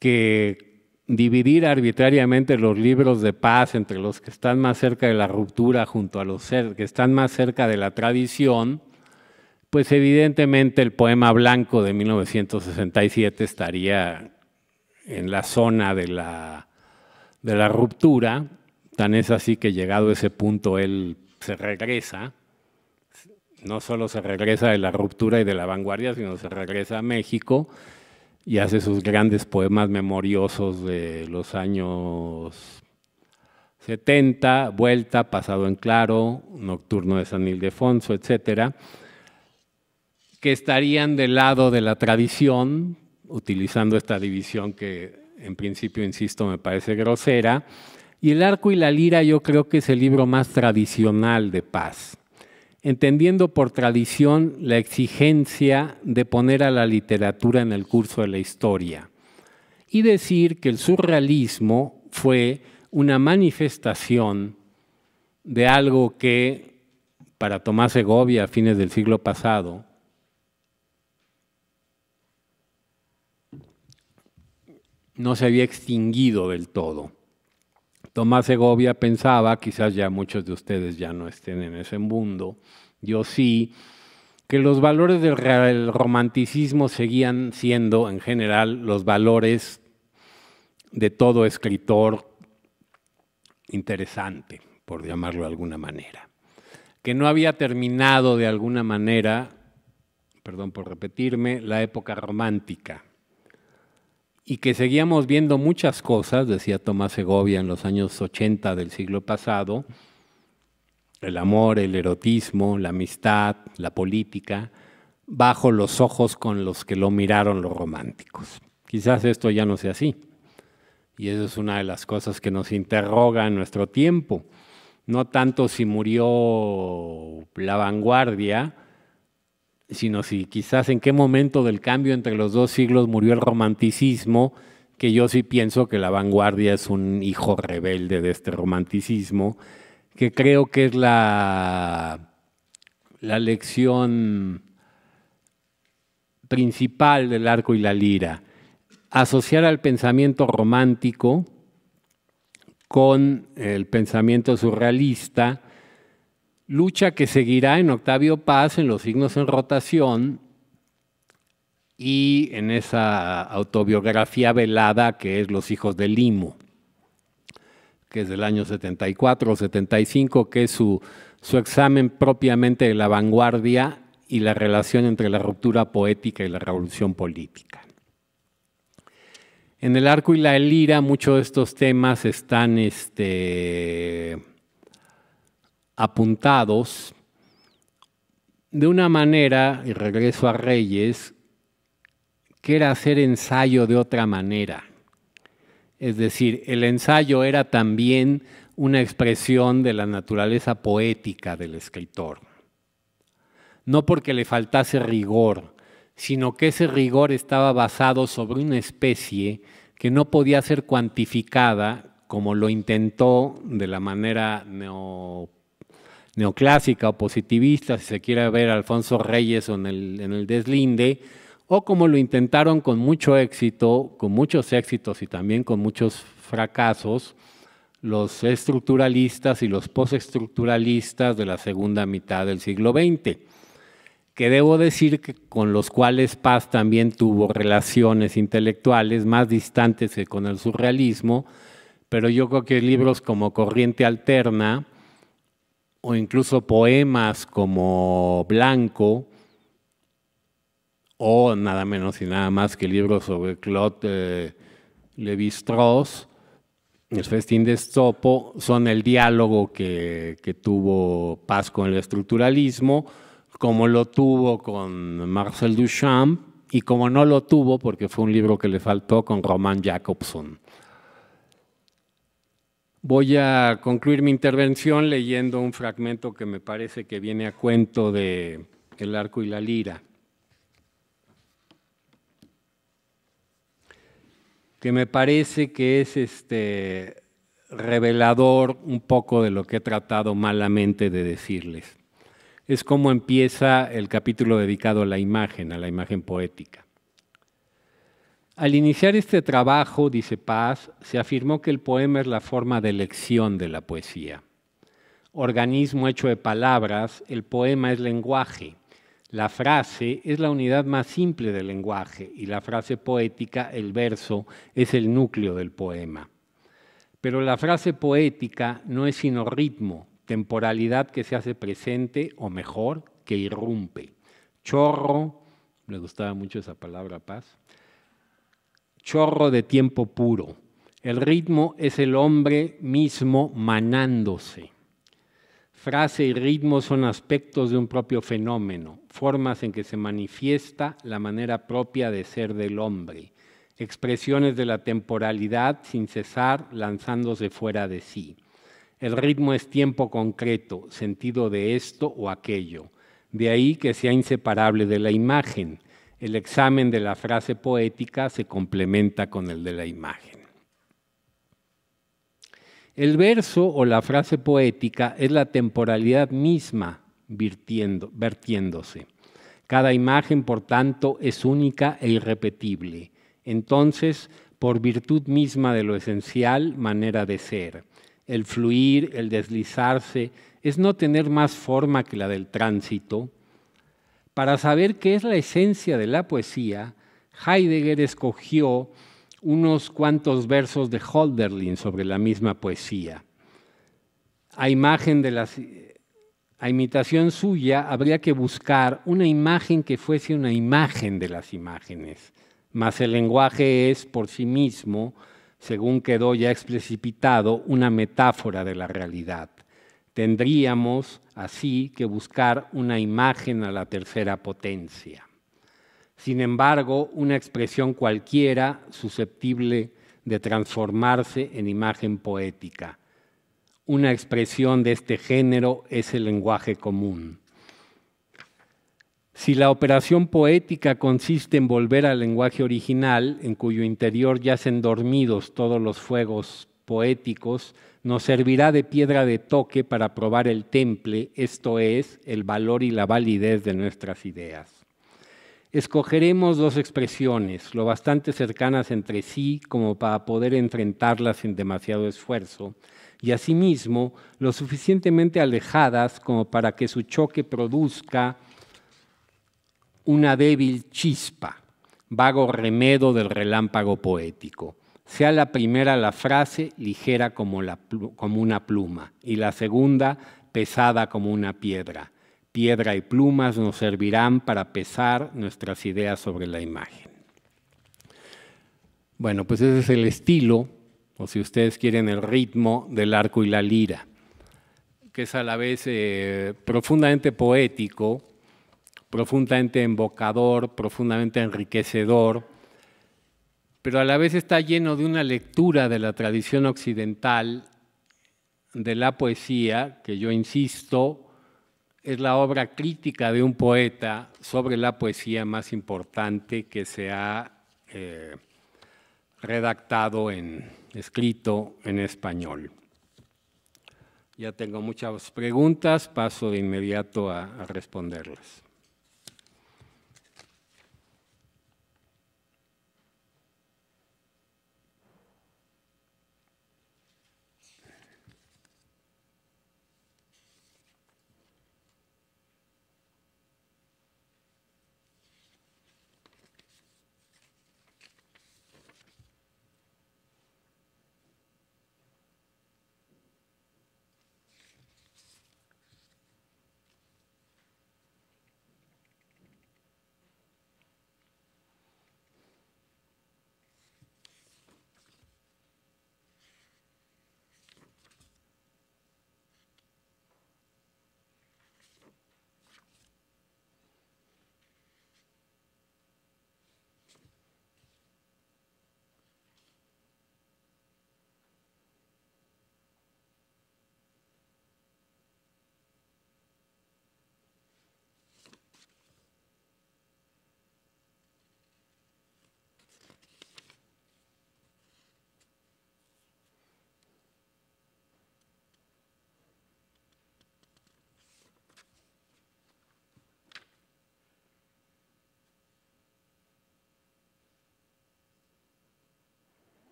que dividir arbitrariamente los libros de paz entre los que están más cerca de la ruptura junto a los que están más cerca de la tradición, pues evidentemente el poema blanco de 1967 estaría en la zona de la, de la ruptura, tan es así que llegado ese punto él se regresa, no solo se regresa de la ruptura y de la vanguardia, sino se regresa a México y hace sus grandes poemas memoriosos de los años 70, Vuelta, Pasado en Claro, Nocturno de San Ildefonso, etcétera, que estarían del lado de la tradición, utilizando esta división que en principio, insisto, me parece grosera, y El arco y la lira yo creo que es el libro más tradicional de paz entendiendo por tradición la exigencia de poner a la literatura en el curso de la historia, y decir que el surrealismo fue una manifestación de algo que, para Tomás Segovia a fines del siglo pasado, no se había extinguido del todo. Tomás Segovia pensaba, quizás ya muchos de ustedes ya no estén en ese mundo, yo sí, que los valores del romanticismo seguían siendo en general los valores de todo escritor interesante, por llamarlo de alguna manera, que no había terminado de alguna manera, perdón por repetirme, la época romántica y que seguíamos viendo muchas cosas, decía Tomás Segovia en los años 80 del siglo pasado, el amor, el erotismo, la amistad, la política, bajo los ojos con los que lo miraron los románticos. Quizás esto ya no sea así. Y eso es una de las cosas que nos interroga en nuestro tiempo. No tanto si murió la vanguardia, sino si quizás en qué momento del cambio entre los dos siglos murió el romanticismo, que yo sí pienso que la vanguardia es un hijo rebelde de este romanticismo, que creo que es la, lección principal del arco y la lira, asociar al pensamiento romántico con el pensamiento surrealista, lucha que seguirá en Octavio Paz en los signos en rotación y en esa autobiografía velada que es Los hijos de Limo, que es del año 74 o 75, que es su, examen propiamente de la vanguardia y la relación entre la ruptura poética y la revolución política. En el arco y la lira, muchos de estos temas están este, apuntados de una manera, y regreso a Reyes, que era hacer ensayo de otra manera. Es decir, el ensayo era también una expresión de la naturaleza poética del escritor. No porque le faltase rigor, sino que ese rigor estaba basado sobre una especie que no podía ser cuantificada como lo intentó de la manera neo neoclásica o positivista, si se quiere ver Alfonso Reyes en el, en el deslinde, o como lo intentaron con mucho éxito, con muchos éxitos y también con muchos fracasos, los estructuralistas y los postestructuralistas de la segunda mitad del siglo XX, que debo decir que con los cuales Paz también tuvo relaciones intelectuales más distantes que con el surrealismo, pero yo creo que libros como Corriente Alterna, o incluso poemas como Blanco, o nada menos y nada más que libros sobre Claude eh, Lévi-Strauss, el festín de Estopo son el diálogo que, tuvo Paz con el estructuralismo, como lo tuvo con Marcel Duchamp y como no lo tuvo, porque fue un libro que le faltó con Roman Jacobson. Voy a concluir mi intervención leyendo un fragmento que me parece que viene a cuento de El arco y la lira, que me parece que es este revelador un poco de lo que he tratado malamente de decirles. Es como empieza el capítulo dedicado a la imagen, a la imagen poética. Al iniciar este trabajo, dice Paz, se afirmó que el poema es la forma de elección de la poesía. Organismo hecho de palabras, el poema es lenguaje. La frase es la unidad más simple del lenguaje y la frase poética, el verso, es el núcleo del poema. Pero la frase poética no es sino ritmo, temporalidad que se hace presente o mejor, que irrumpe. Chorro, me gustaba mucho esa palabra paz, chorro de tiempo puro. El ritmo es el hombre mismo manándose. Frase y ritmo son aspectos de un propio fenómeno, formas en que se manifiesta la manera propia de ser del hombre, expresiones de la temporalidad sin cesar lanzándose fuera de sí. El ritmo es tiempo concreto, sentido de esto o aquello. De ahí que sea inseparable de la imagen el examen de la frase poética se complementa con el de la imagen. El verso o la frase poética es la temporalidad misma vertiéndose. Cada imagen, por tanto, es única e irrepetible. Entonces, por virtud misma de lo esencial, manera de ser. El fluir, el deslizarse, es no tener más forma que la del tránsito, para saber qué es la esencia de la poesía, Heidegger escogió unos cuantos versos de Holderlin sobre la misma poesía. A imagen de las a imitación suya habría que buscar una imagen que fuese una imagen de las imágenes, mas el lenguaje es por sí mismo, según quedó ya explicitado, una metáfora de la realidad. Tendríamos así que buscar una imagen a la tercera potencia. Sin embargo, una expresión cualquiera susceptible de transformarse en imagen poética. Una expresión de este género es el lenguaje común. Si la operación poética consiste en volver al lenguaje original, en cuyo interior yacen dormidos todos los fuegos poéticos, nos servirá de piedra de toque para probar el temple, esto es, el valor y la validez de nuestras ideas. Escogeremos dos expresiones, lo bastante cercanas entre sí como para poder enfrentarlas sin demasiado esfuerzo, y asimismo lo suficientemente alejadas como para que su choque produzca una débil chispa, vago remedo del relámpago poético sea la primera la frase ligera como, una pluma y la segunda pesada como una piedra. Piedra y plumas nos servirán para pesar nuestras ideas sobre la imagen. Bueno, pues ese es el estilo, o si ustedes quieren, el ritmo del arco y la lira, que es a la vez eh, profundamente poético, profundamente embocador profundamente enriquecedor pero a la vez está lleno de una lectura de la tradición occidental, de la poesía, que yo insisto, es la obra crítica de un poeta sobre la poesía más importante que se ha eh, redactado en escrito en español. Ya tengo muchas preguntas, paso de inmediato a responderlas.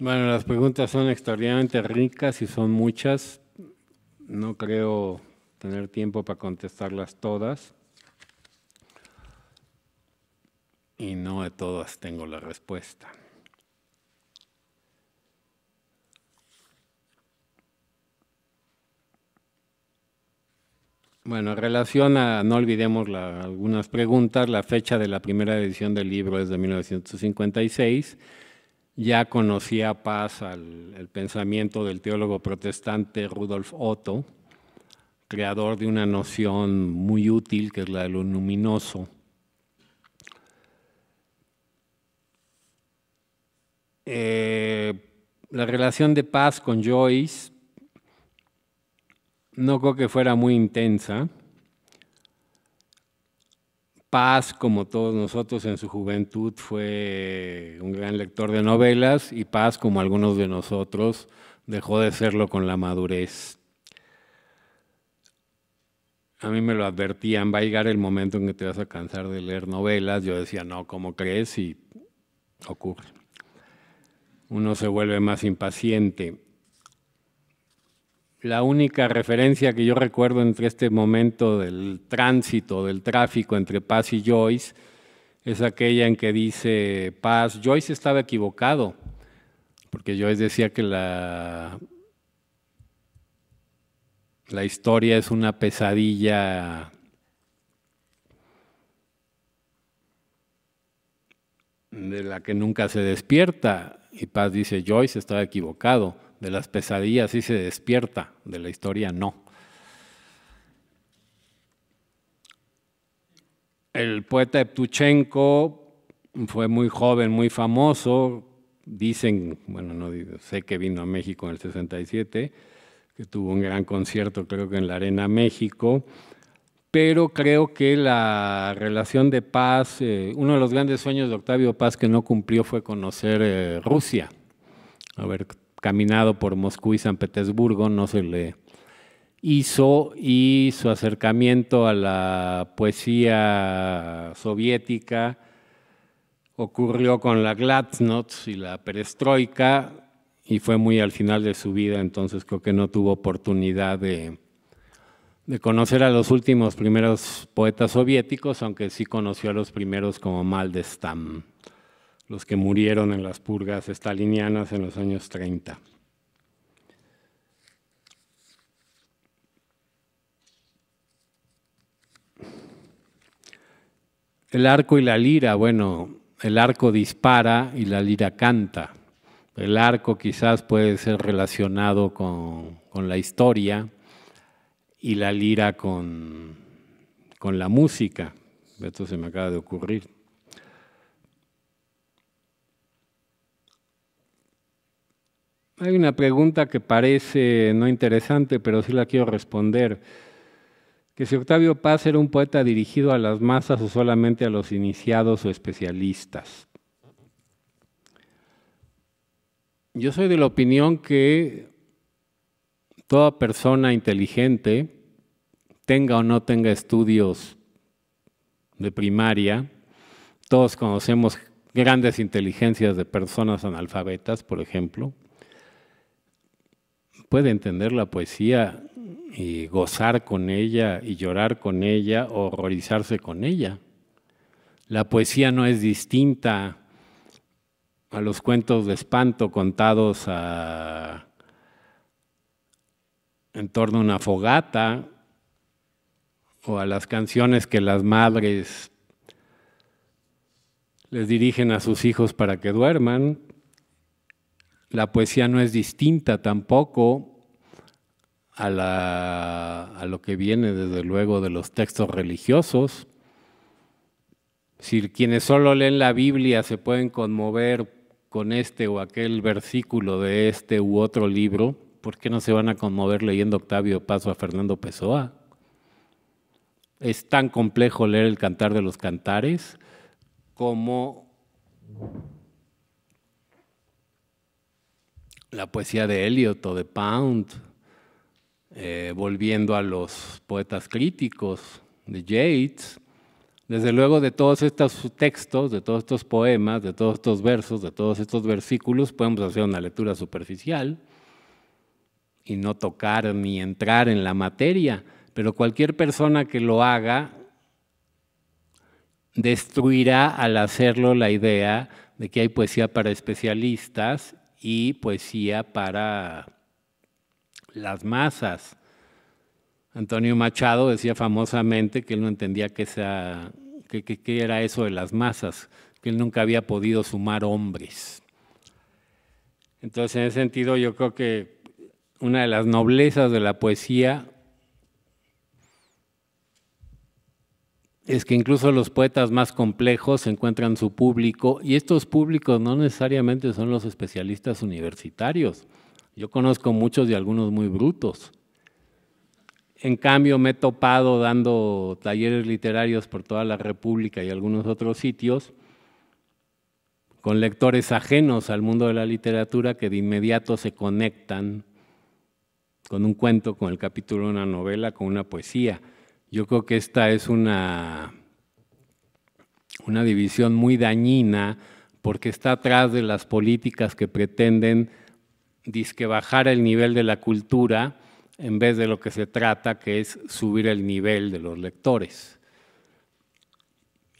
Bueno, las preguntas son extraordinariamente ricas y son muchas. No creo tener tiempo para contestarlas todas. Y no de todas tengo la respuesta. Bueno, en relación a, no olvidemos algunas preguntas, la fecha de la primera edición del libro es de 1956 ya conocía Paz al el pensamiento del teólogo protestante Rudolf Otto, creador de una noción muy útil que es la de lo luminoso. Eh, la relación de Paz con Joyce no creo que fuera muy intensa. Paz, como todos nosotros en su juventud, fue un gran lector de novelas y Paz, como algunos de nosotros, dejó de serlo con la madurez. A mí me lo advertían, va a llegar el momento en que te vas a cansar de leer novelas. Yo decía, no, ¿cómo crees? Y ocurre. Uno se vuelve más impaciente la única referencia que yo recuerdo entre este momento del tránsito, del tráfico entre Paz y Joyce, es aquella en que dice Paz, Joyce estaba equivocado, porque Joyce decía que la, la historia es una pesadilla de la que nunca se despierta. Y Paz dice, Joyce estaba equivocado de las pesadillas y se despierta, de la historia no. El poeta Eptuchenko fue muy joven, muy famoso. Dicen, bueno, no sé que vino a México en el 67, que tuvo un gran concierto, creo que en la Arena México. Pero creo que la relación de paz, eh, uno de los grandes sueños de Octavio Paz que no cumplió fue conocer eh, Rusia, a ver caminado por Moscú y San Petersburgo, no se le hizo y su acercamiento a la poesía soviética ocurrió con la Glasnost y la perestroika y fue muy al final de su vida, entonces creo que no tuvo oportunidad de, de conocer a los últimos primeros poetas soviéticos, aunque sí conoció a los primeros como Maldestam los que murieron en las purgas stalinianas en los años 30. El arco y la lira, bueno, el arco dispara y la lira canta. El arco quizás puede ser relacionado con, la historia y la lira con, con la música. Esto se me acaba de ocurrir. Hay una pregunta que parece no interesante, pero sí la quiero responder. Que si Octavio Paz era un poeta dirigido a las masas o solamente a los iniciados o especialistas. Yo soy de la opinión que toda persona inteligente, tenga o no tenga estudios de primaria, todos conocemos grandes inteligencias de personas analfabetas, por ejemplo, puede entender la poesía y gozar con ella y llorar con ella, o horrorizarse con ella. La poesía no es distinta a los cuentos de espanto contados en torno a una fogata o a las canciones que las madres les dirigen a sus hijos para que duerman la poesía no es distinta tampoco a, lo que viene desde luego de los textos religiosos. Si quienes solo leen la Biblia se pueden conmover con este o aquel versículo de este u otro libro, ¿por qué no se van a conmover leyendo Octavio Paso a Fernando Pessoa? Es tan complejo leer el Cantar de los Cantares como la poesía de Eliot o de Pound, eh, volviendo a los poetas críticos, de Yeats, desde luego de todos estos textos, de todos estos poemas, de todos estos versos, de todos estos versículos, podemos hacer una lectura superficial y no tocar ni entrar en la materia, pero cualquier persona que lo haga destruirá al hacerlo la idea de que hay poesía para especialistas y poesía para las masas. Antonio Machado decía famosamente que él no entendía qué era eso de las masas, que él nunca había podido sumar hombres. Entonces, en ese sentido, yo creo que una de las noblezas de la poesía es que incluso los poetas más complejos encuentran su público y estos públicos no necesariamente son los especialistas universitarios. Yo conozco muchos y algunos muy brutos. En cambio, me he topado dando talleres literarios por toda la República y algunos otros sitios con lectores ajenos al mundo de la literatura que de inmediato se conectan con un cuento, con el capítulo de una novela, con una poesía. Yo creo que esta es una, una división muy dañina porque está atrás de las políticas que pretenden disque bajar el nivel de la cultura en vez de lo que se trata, que es subir el nivel de los lectores.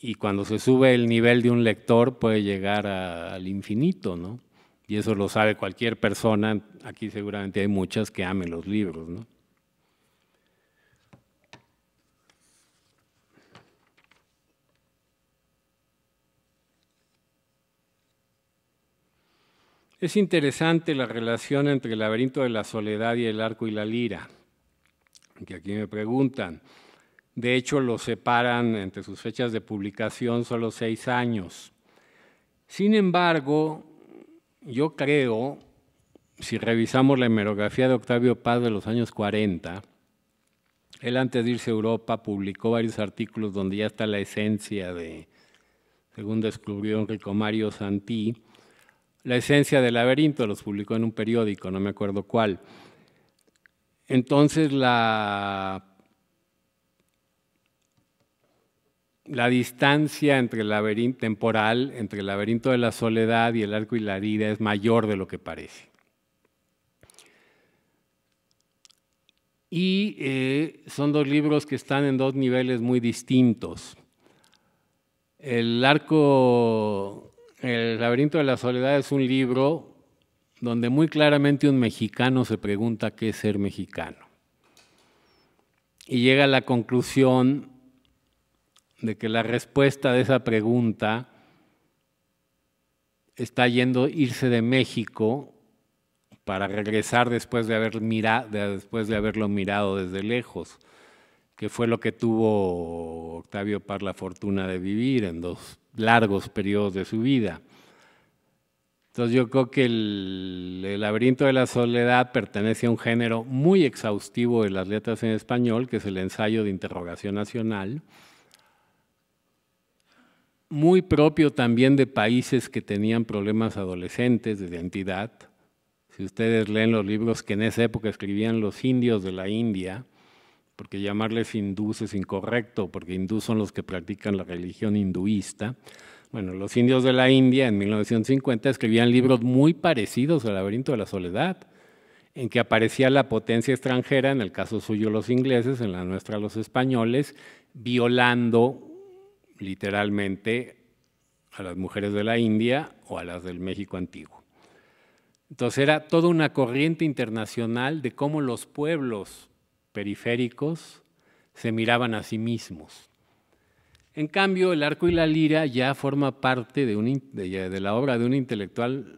Y cuando se sube el nivel de un lector puede llegar al infinito, ¿no? Y eso lo sabe cualquier persona, aquí seguramente hay muchas que amen los libros, ¿no? Es interesante la relación entre el laberinto de la soledad y el arco y la lira, que aquí me preguntan. De hecho, lo separan entre sus fechas de publicación solo seis años. Sin embargo, yo creo, si revisamos la hemerografía de Octavio Paz de los años 40, él antes de irse a Europa publicó varios artículos donde ya está la esencia de, según descubrió Enrico Mario Santí, la esencia del laberinto, los publicó en un periódico, no me acuerdo cuál. Entonces la, la distancia entre el laberinto temporal, entre el laberinto de la soledad y el arco y la vida es mayor de lo que parece. Y eh, son dos libros que están en dos niveles muy distintos. El arco el laberinto de la soledad es un libro donde muy claramente un mexicano se pregunta qué es ser mexicano. Y llega a la conclusión de que la respuesta de esa pregunta está yendo irse de México para regresar después de, haber mira, después de haberlo mirado desde lejos, que fue lo que tuvo Octavio Paz la fortuna de vivir en dos largos periodos de su vida. Entonces yo creo que el, laberinto de la soledad pertenece a un género muy exhaustivo de las letras en español, que es el ensayo de interrogación nacional, muy propio también de países que tenían problemas adolescentes de identidad. Si ustedes leen los libros que en esa época escribían los indios de la India, porque llamarles hindúes es incorrecto, porque hindús son los que practican la religión hinduista. Bueno, los indios de la India en 1950 escribían libros muy parecidos al laberinto de la soledad, en que aparecía la potencia extranjera, en el caso suyo los ingleses, en la nuestra los españoles, violando literalmente a las mujeres de la India o a las del México antiguo. Entonces era toda una corriente internacional de cómo los pueblos periféricos se miraban a sí mismos. En cambio, el arco y la lira ya forma parte de, la obra de un intelectual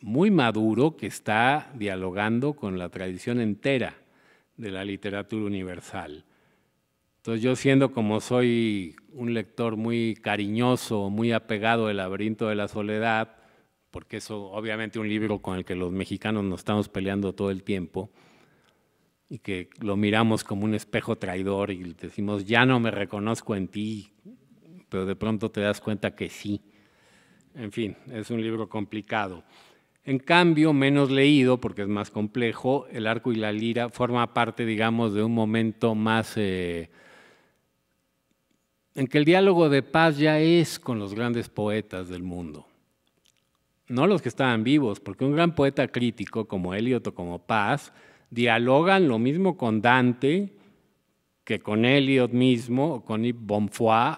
muy maduro que está dialogando con la tradición entera de la literatura universal. Entonces yo siendo como soy un lector muy cariñoso, muy apegado al laberinto de la soledad, porque eso obviamente un libro con el que los mexicanos nos estamos peleando todo el tiempo, y que lo miramos como un espejo traidor y decimos, ya no me reconozco en ti, pero de pronto te das cuenta que sí. En fin, es un libro complicado. En cambio, menos leído, porque es más complejo, El arco y la lira forma parte, digamos, de un momento más... Eh, en que el diálogo de paz ya es con los grandes poetas del mundo. No los que estaban vivos, porque un gran poeta crítico como Eliot o como Paz, dialogan lo mismo con Dante que con Eliot mismo, con con Bonfoy.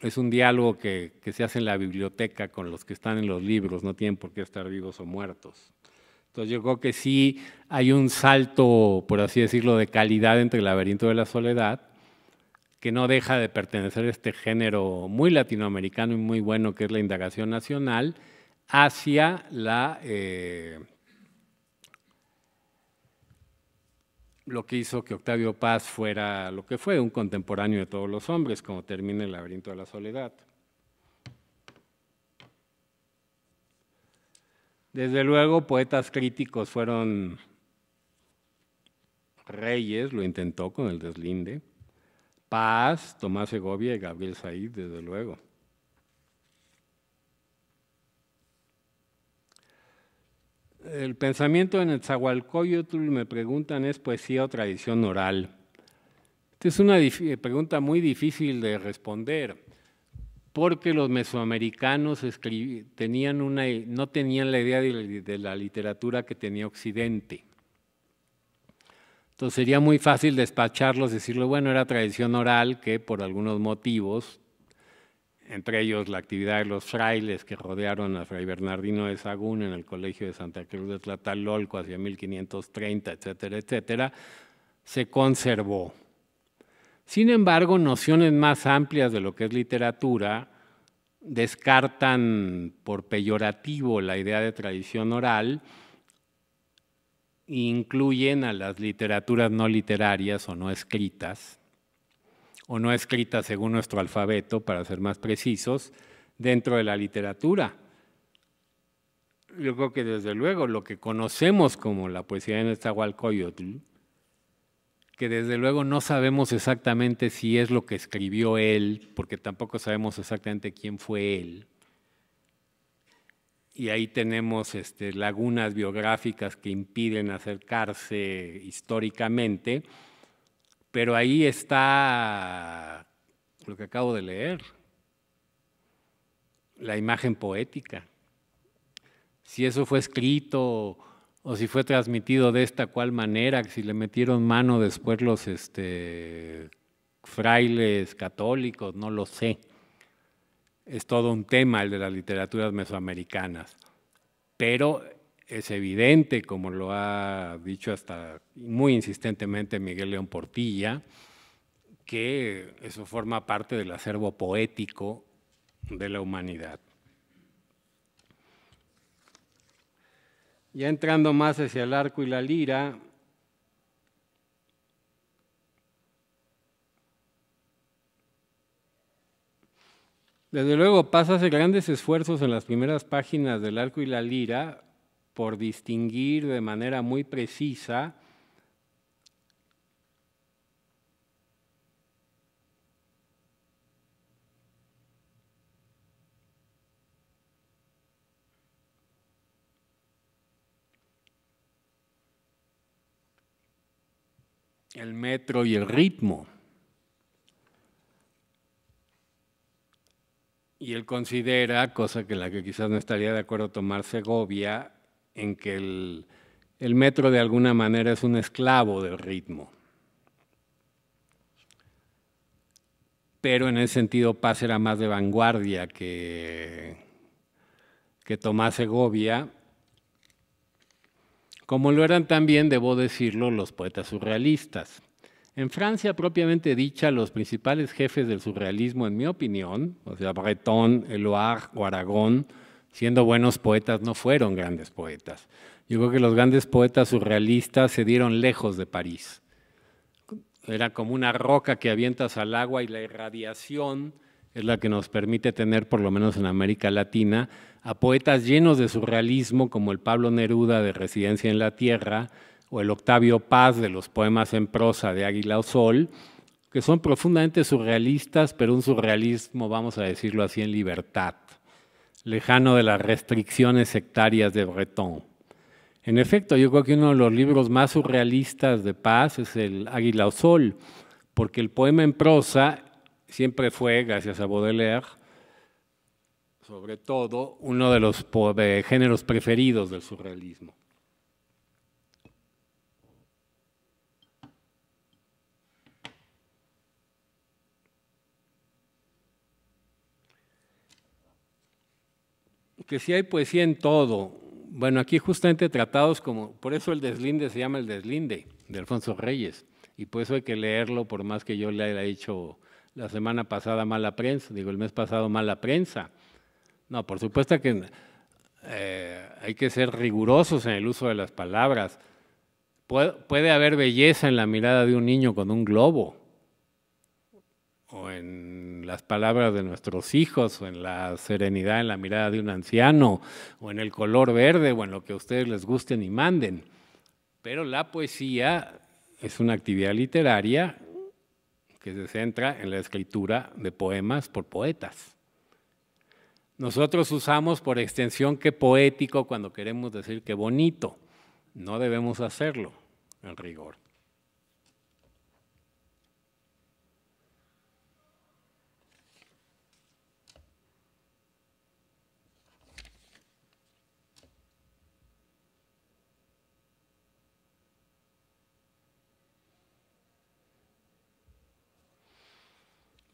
Es un diálogo que, que, se hace en la biblioteca con los que están en los libros, no tienen por qué estar vivos o muertos. Entonces yo creo que sí hay un salto, por así decirlo, de calidad entre el laberinto de la soledad, que no deja de pertenecer a este género muy latinoamericano y muy bueno que es la indagación nacional, hacia la... Eh, lo que hizo que Octavio Paz fuera lo que fue, un contemporáneo de todos los hombres, como termina el laberinto de la soledad. Desde luego, poetas críticos fueron Reyes, lo intentó con el deslinde, Paz, Tomás Segovia y Gabriel Said, desde luego. el pensamiento en el Zahualcoyotl, me preguntan, ¿es poesía o tradición oral? Esta es una pregunta muy difícil de responder, porque los mesoamericanos tenían una, no tenían la idea de, la literatura que tenía Occidente. Entonces sería muy fácil despacharlos, decirle, bueno, era tradición oral que por algunos motivos entre ellos la actividad de los frailes que rodearon a Fray Bernardino de Sagún en el Colegio de Santa Cruz de Tlatalolco hacia 1530, etcétera, etcétera, se conservó. Sin embargo, nociones más amplias de lo que es literatura descartan por peyorativo la idea de tradición oral e incluyen a las literaturas no literarias o no escritas, o no escrita según nuestro alfabeto, para ser más precisos, dentro de la literatura. Yo creo que desde luego lo que conocemos como la poesía de Nezahualcóyotl, que desde luego no sabemos exactamente si es lo que escribió él, porque tampoco sabemos exactamente quién fue él. Y ahí tenemos este, lagunas biográficas que impiden acercarse históricamente pero ahí está lo que acabo de leer, la imagen poética. Si eso fue escrito o si fue transmitido de esta cual manera, si le metieron mano después los este, frailes católicos, no lo sé. Es todo un tema el de las literaturas mesoamericanas. Pero es evidente, como lo ha dicho hasta muy insistentemente Miguel León Portilla, que eso forma parte del acervo poético de la humanidad. Ya entrando más hacia el arco y la lira, desde luego pasa hace grandes esfuerzos en las primeras páginas del arco y la lira por distinguir de manera muy precisa el metro y el ritmo. Y él considera, cosa que la que quizás no estaría de acuerdo tomar Segovia, en que el, metro de alguna manera es un esclavo del ritmo. Pero en ese sentido Paz era más de vanguardia que, que Tomás Segovia, como lo eran también, debo decirlo, los poetas surrealistas. En Francia, propiamente dicha, los principales jefes del surrealismo, en mi opinión, o sea, Breton, Eloire o Aragón, siendo buenos poetas, no fueron grandes poetas. Yo creo que los grandes poetas surrealistas se dieron lejos de París. Era como una roca que avientas al agua y la irradiación es la que nos permite tener, por lo menos en América Latina, a poetas llenos de surrealismo como el Pablo Neruda de Residencia en la Tierra o el Octavio Paz de los poemas en prosa de Águila o Sol, que son profundamente surrealistas, pero un surrealismo, vamos a decirlo así, en libertad lejano de las restricciones sectarias de Breton. En efecto, yo creo que uno de los libros más surrealistas de Paz es el Águila o Sol, porque el poema en prosa siempre fue, gracias a Baudelaire, sobre todo uno de los géneros preferidos del surrealismo. que si hay poesía en todo. Bueno, aquí justamente tratados como, por eso el deslinde se llama el deslinde de Alfonso Reyes, y por eso hay que leerlo, por más que yo le haya dicho la semana pasada mala prensa, digo el mes pasado mala prensa. No, por supuesto que eh, hay que ser rigurosos en el uso de las palabras. puede haber belleza en la mirada de un niño con un globo, o en las palabras de nuestros hijos, o en la serenidad en la mirada de un anciano, o en el color verde, o en lo que a ustedes les gusten y manden. Pero la poesía es una actividad literaria que se centra en la escritura de poemas por poetas. Nosotros usamos por extensión que poético cuando queremos decir que bonito. No debemos hacerlo, en rigor.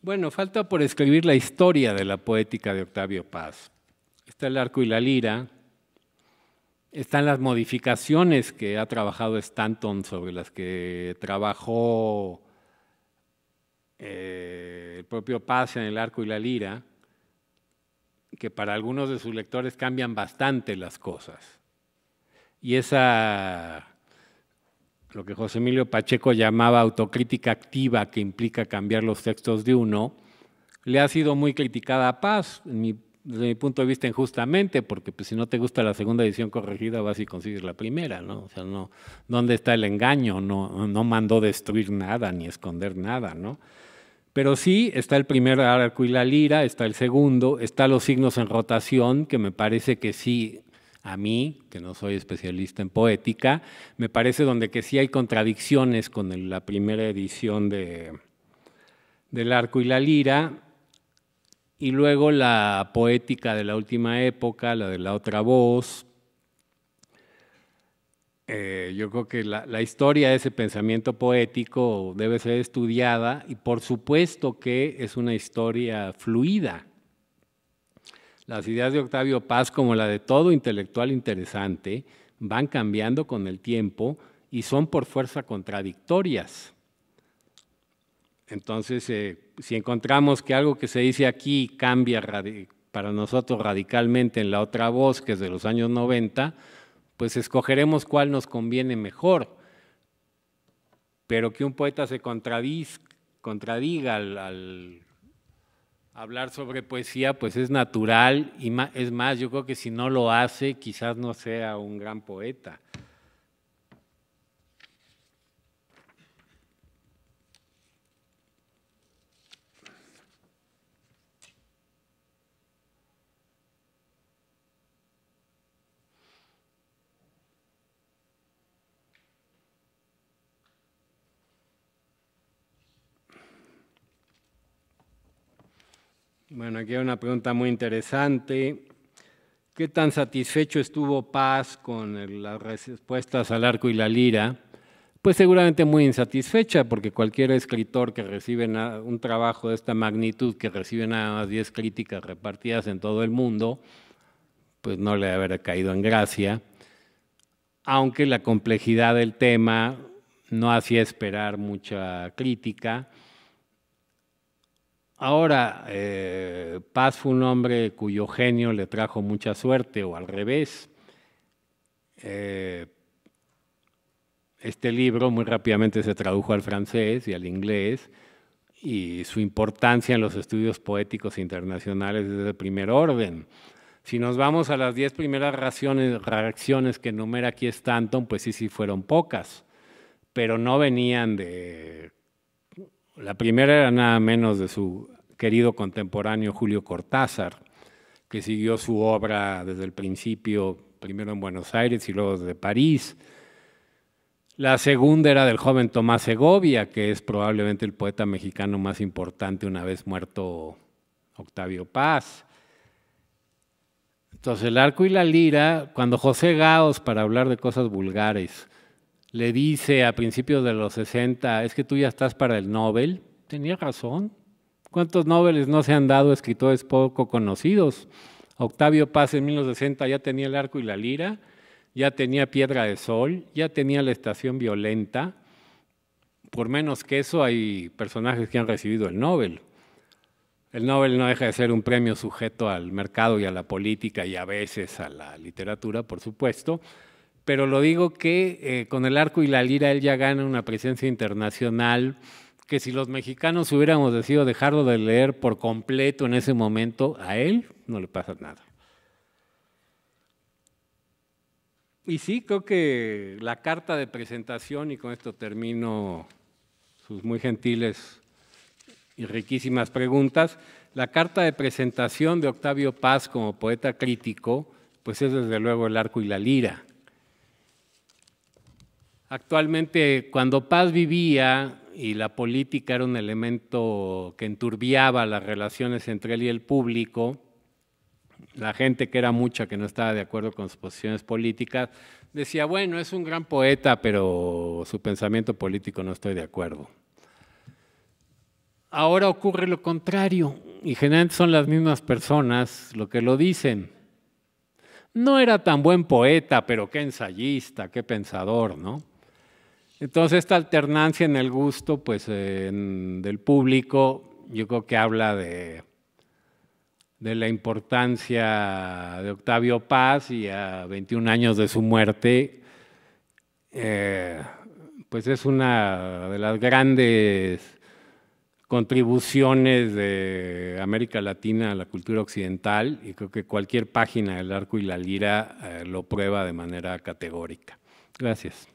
Bueno, falta por escribir la historia de la poética de Octavio Paz. Está el arco y la lira, están las modificaciones que ha trabajado Stanton sobre las que trabajó eh, el propio Paz en el arco y la lira, que para algunos de sus lectores cambian bastante las cosas. Y esa lo que José Emilio Pacheco llamaba autocrítica activa, que implica cambiar los textos de uno, le ha sido muy criticada a Paz, desde mi punto de vista injustamente, porque pues, si no te gusta la segunda edición corregida, vas y conseguir la primera, ¿no? O sea, no, ¿dónde está el engaño? No, no mandó destruir nada ni esconder nada, ¿no? Pero sí está el primer arco y la lira, está el segundo, está los signos en rotación, que me parece que sí a mí, que no soy especialista en poética, me parece donde que sí hay contradicciones con la primera edición del arco y la lira, y luego la poética de la última época, la de la otra voz. Eh, yo creo que la historia de ese pensamiento poético debe ser estudiada y por supuesto que es una historia fluida las ideas de Octavio Paz, como la de todo intelectual interesante, van cambiando con el tiempo y son por fuerza contradictorias. Entonces, eh, si encontramos que algo que se dice aquí cambia para nosotros radicalmente en la otra voz, que es de los años 90, pues escogeremos cuál nos conviene mejor. Pero que un poeta se contradiga al hablar sobre poesía pues es natural y es más, yo creo que si no lo hace quizás no sea un gran poeta. Bueno, aquí hay una pregunta muy interesante. ¿Qué tan satisfecho estuvo Paz con las respuestas al arco y la lira? Pues seguramente muy insatisfecha, porque cualquier escritor que recibe un trabajo de esta magnitud, que recibe nada más 10 críticas repartidas en todo el mundo, pues no le habrá caído en gracia, aunque la complejidad del tema no hacía esperar mucha crítica Ahora, eh, Paz fue un hombre cuyo genio le trajo mucha suerte, o al revés. Eh, este libro muy rápidamente se tradujo al francés y al inglés, y su importancia en los estudios poéticos internacionales es de primer orden. Si nos vamos a las diez primeras reacciones que enumera aquí Stanton, pues sí, sí fueron pocas, pero no venían de la primera era nada menos de su querido contemporáneo Julio Cortázar, que siguió su obra desde el principio, primero en Buenos Aires y luego desde París. La segunda era del joven Tomás Segovia, que es probablemente el poeta mexicano más importante una vez muerto Octavio Paz. Entonces, el arco y la lira, cuando José Gaos, para hablar de cosas vulgares, le dice a principios de los 60, es que tú ya estás para el Nobel, tenía razón. ¿Cuántos Nobeles no se han dado escritores poco conocidos? Octavio Paz en 1960 ya tenía el arco y la lira, ya tenía Piedra de Sol, ya tenía la Estación Violenta. Por menos que eso hay personajes que han recibido el Nobel. El Nobel no deja de ser un premio sujeto al mercado y a la política y a veces a la literatura, por supuesto, pero lo digo que eh, con el arco y la lira él ya gana una presencia internacional que si los mexicanos hubiéramos decidido dejarlo de leer por completo en ese momento, a él no le pasa nada. Y sí, creo que la carta de presentación, y con esto termino sus muy gentiles y riquísimas preguntas, la carta de presentación de Octavio Paz como poeta crítico, pues es desde luego el arco y la lira. Actualmente, cuando Paz vivía y la política era un elemento que enturbiaba las relaciones entre él y el público, la gente que era mucha que no estaba de acuerdo con sus posiciones políticas, decía, bueno, es un gran poeta, pero su pensamiento político no estoy de acuerdo. Ahora ocurre lo contrario, y generalmente son las mismas personas lo que lo dicen. No era tan buen poeta, pero qué ensayista, qué pensador, ¿no? Entonces esta alternancia en el gusto pues, del público yo creo que habla de, la importancia de Octavio Paz y a 21 años de su muerte, eh, pues es una de las grandes contribuciones de América Latina a la cultura occidental y creo que cualquier página del arco y la lira eh, lo prueba de manera categórica. Gracias.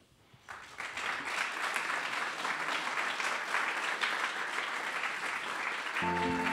Thank you.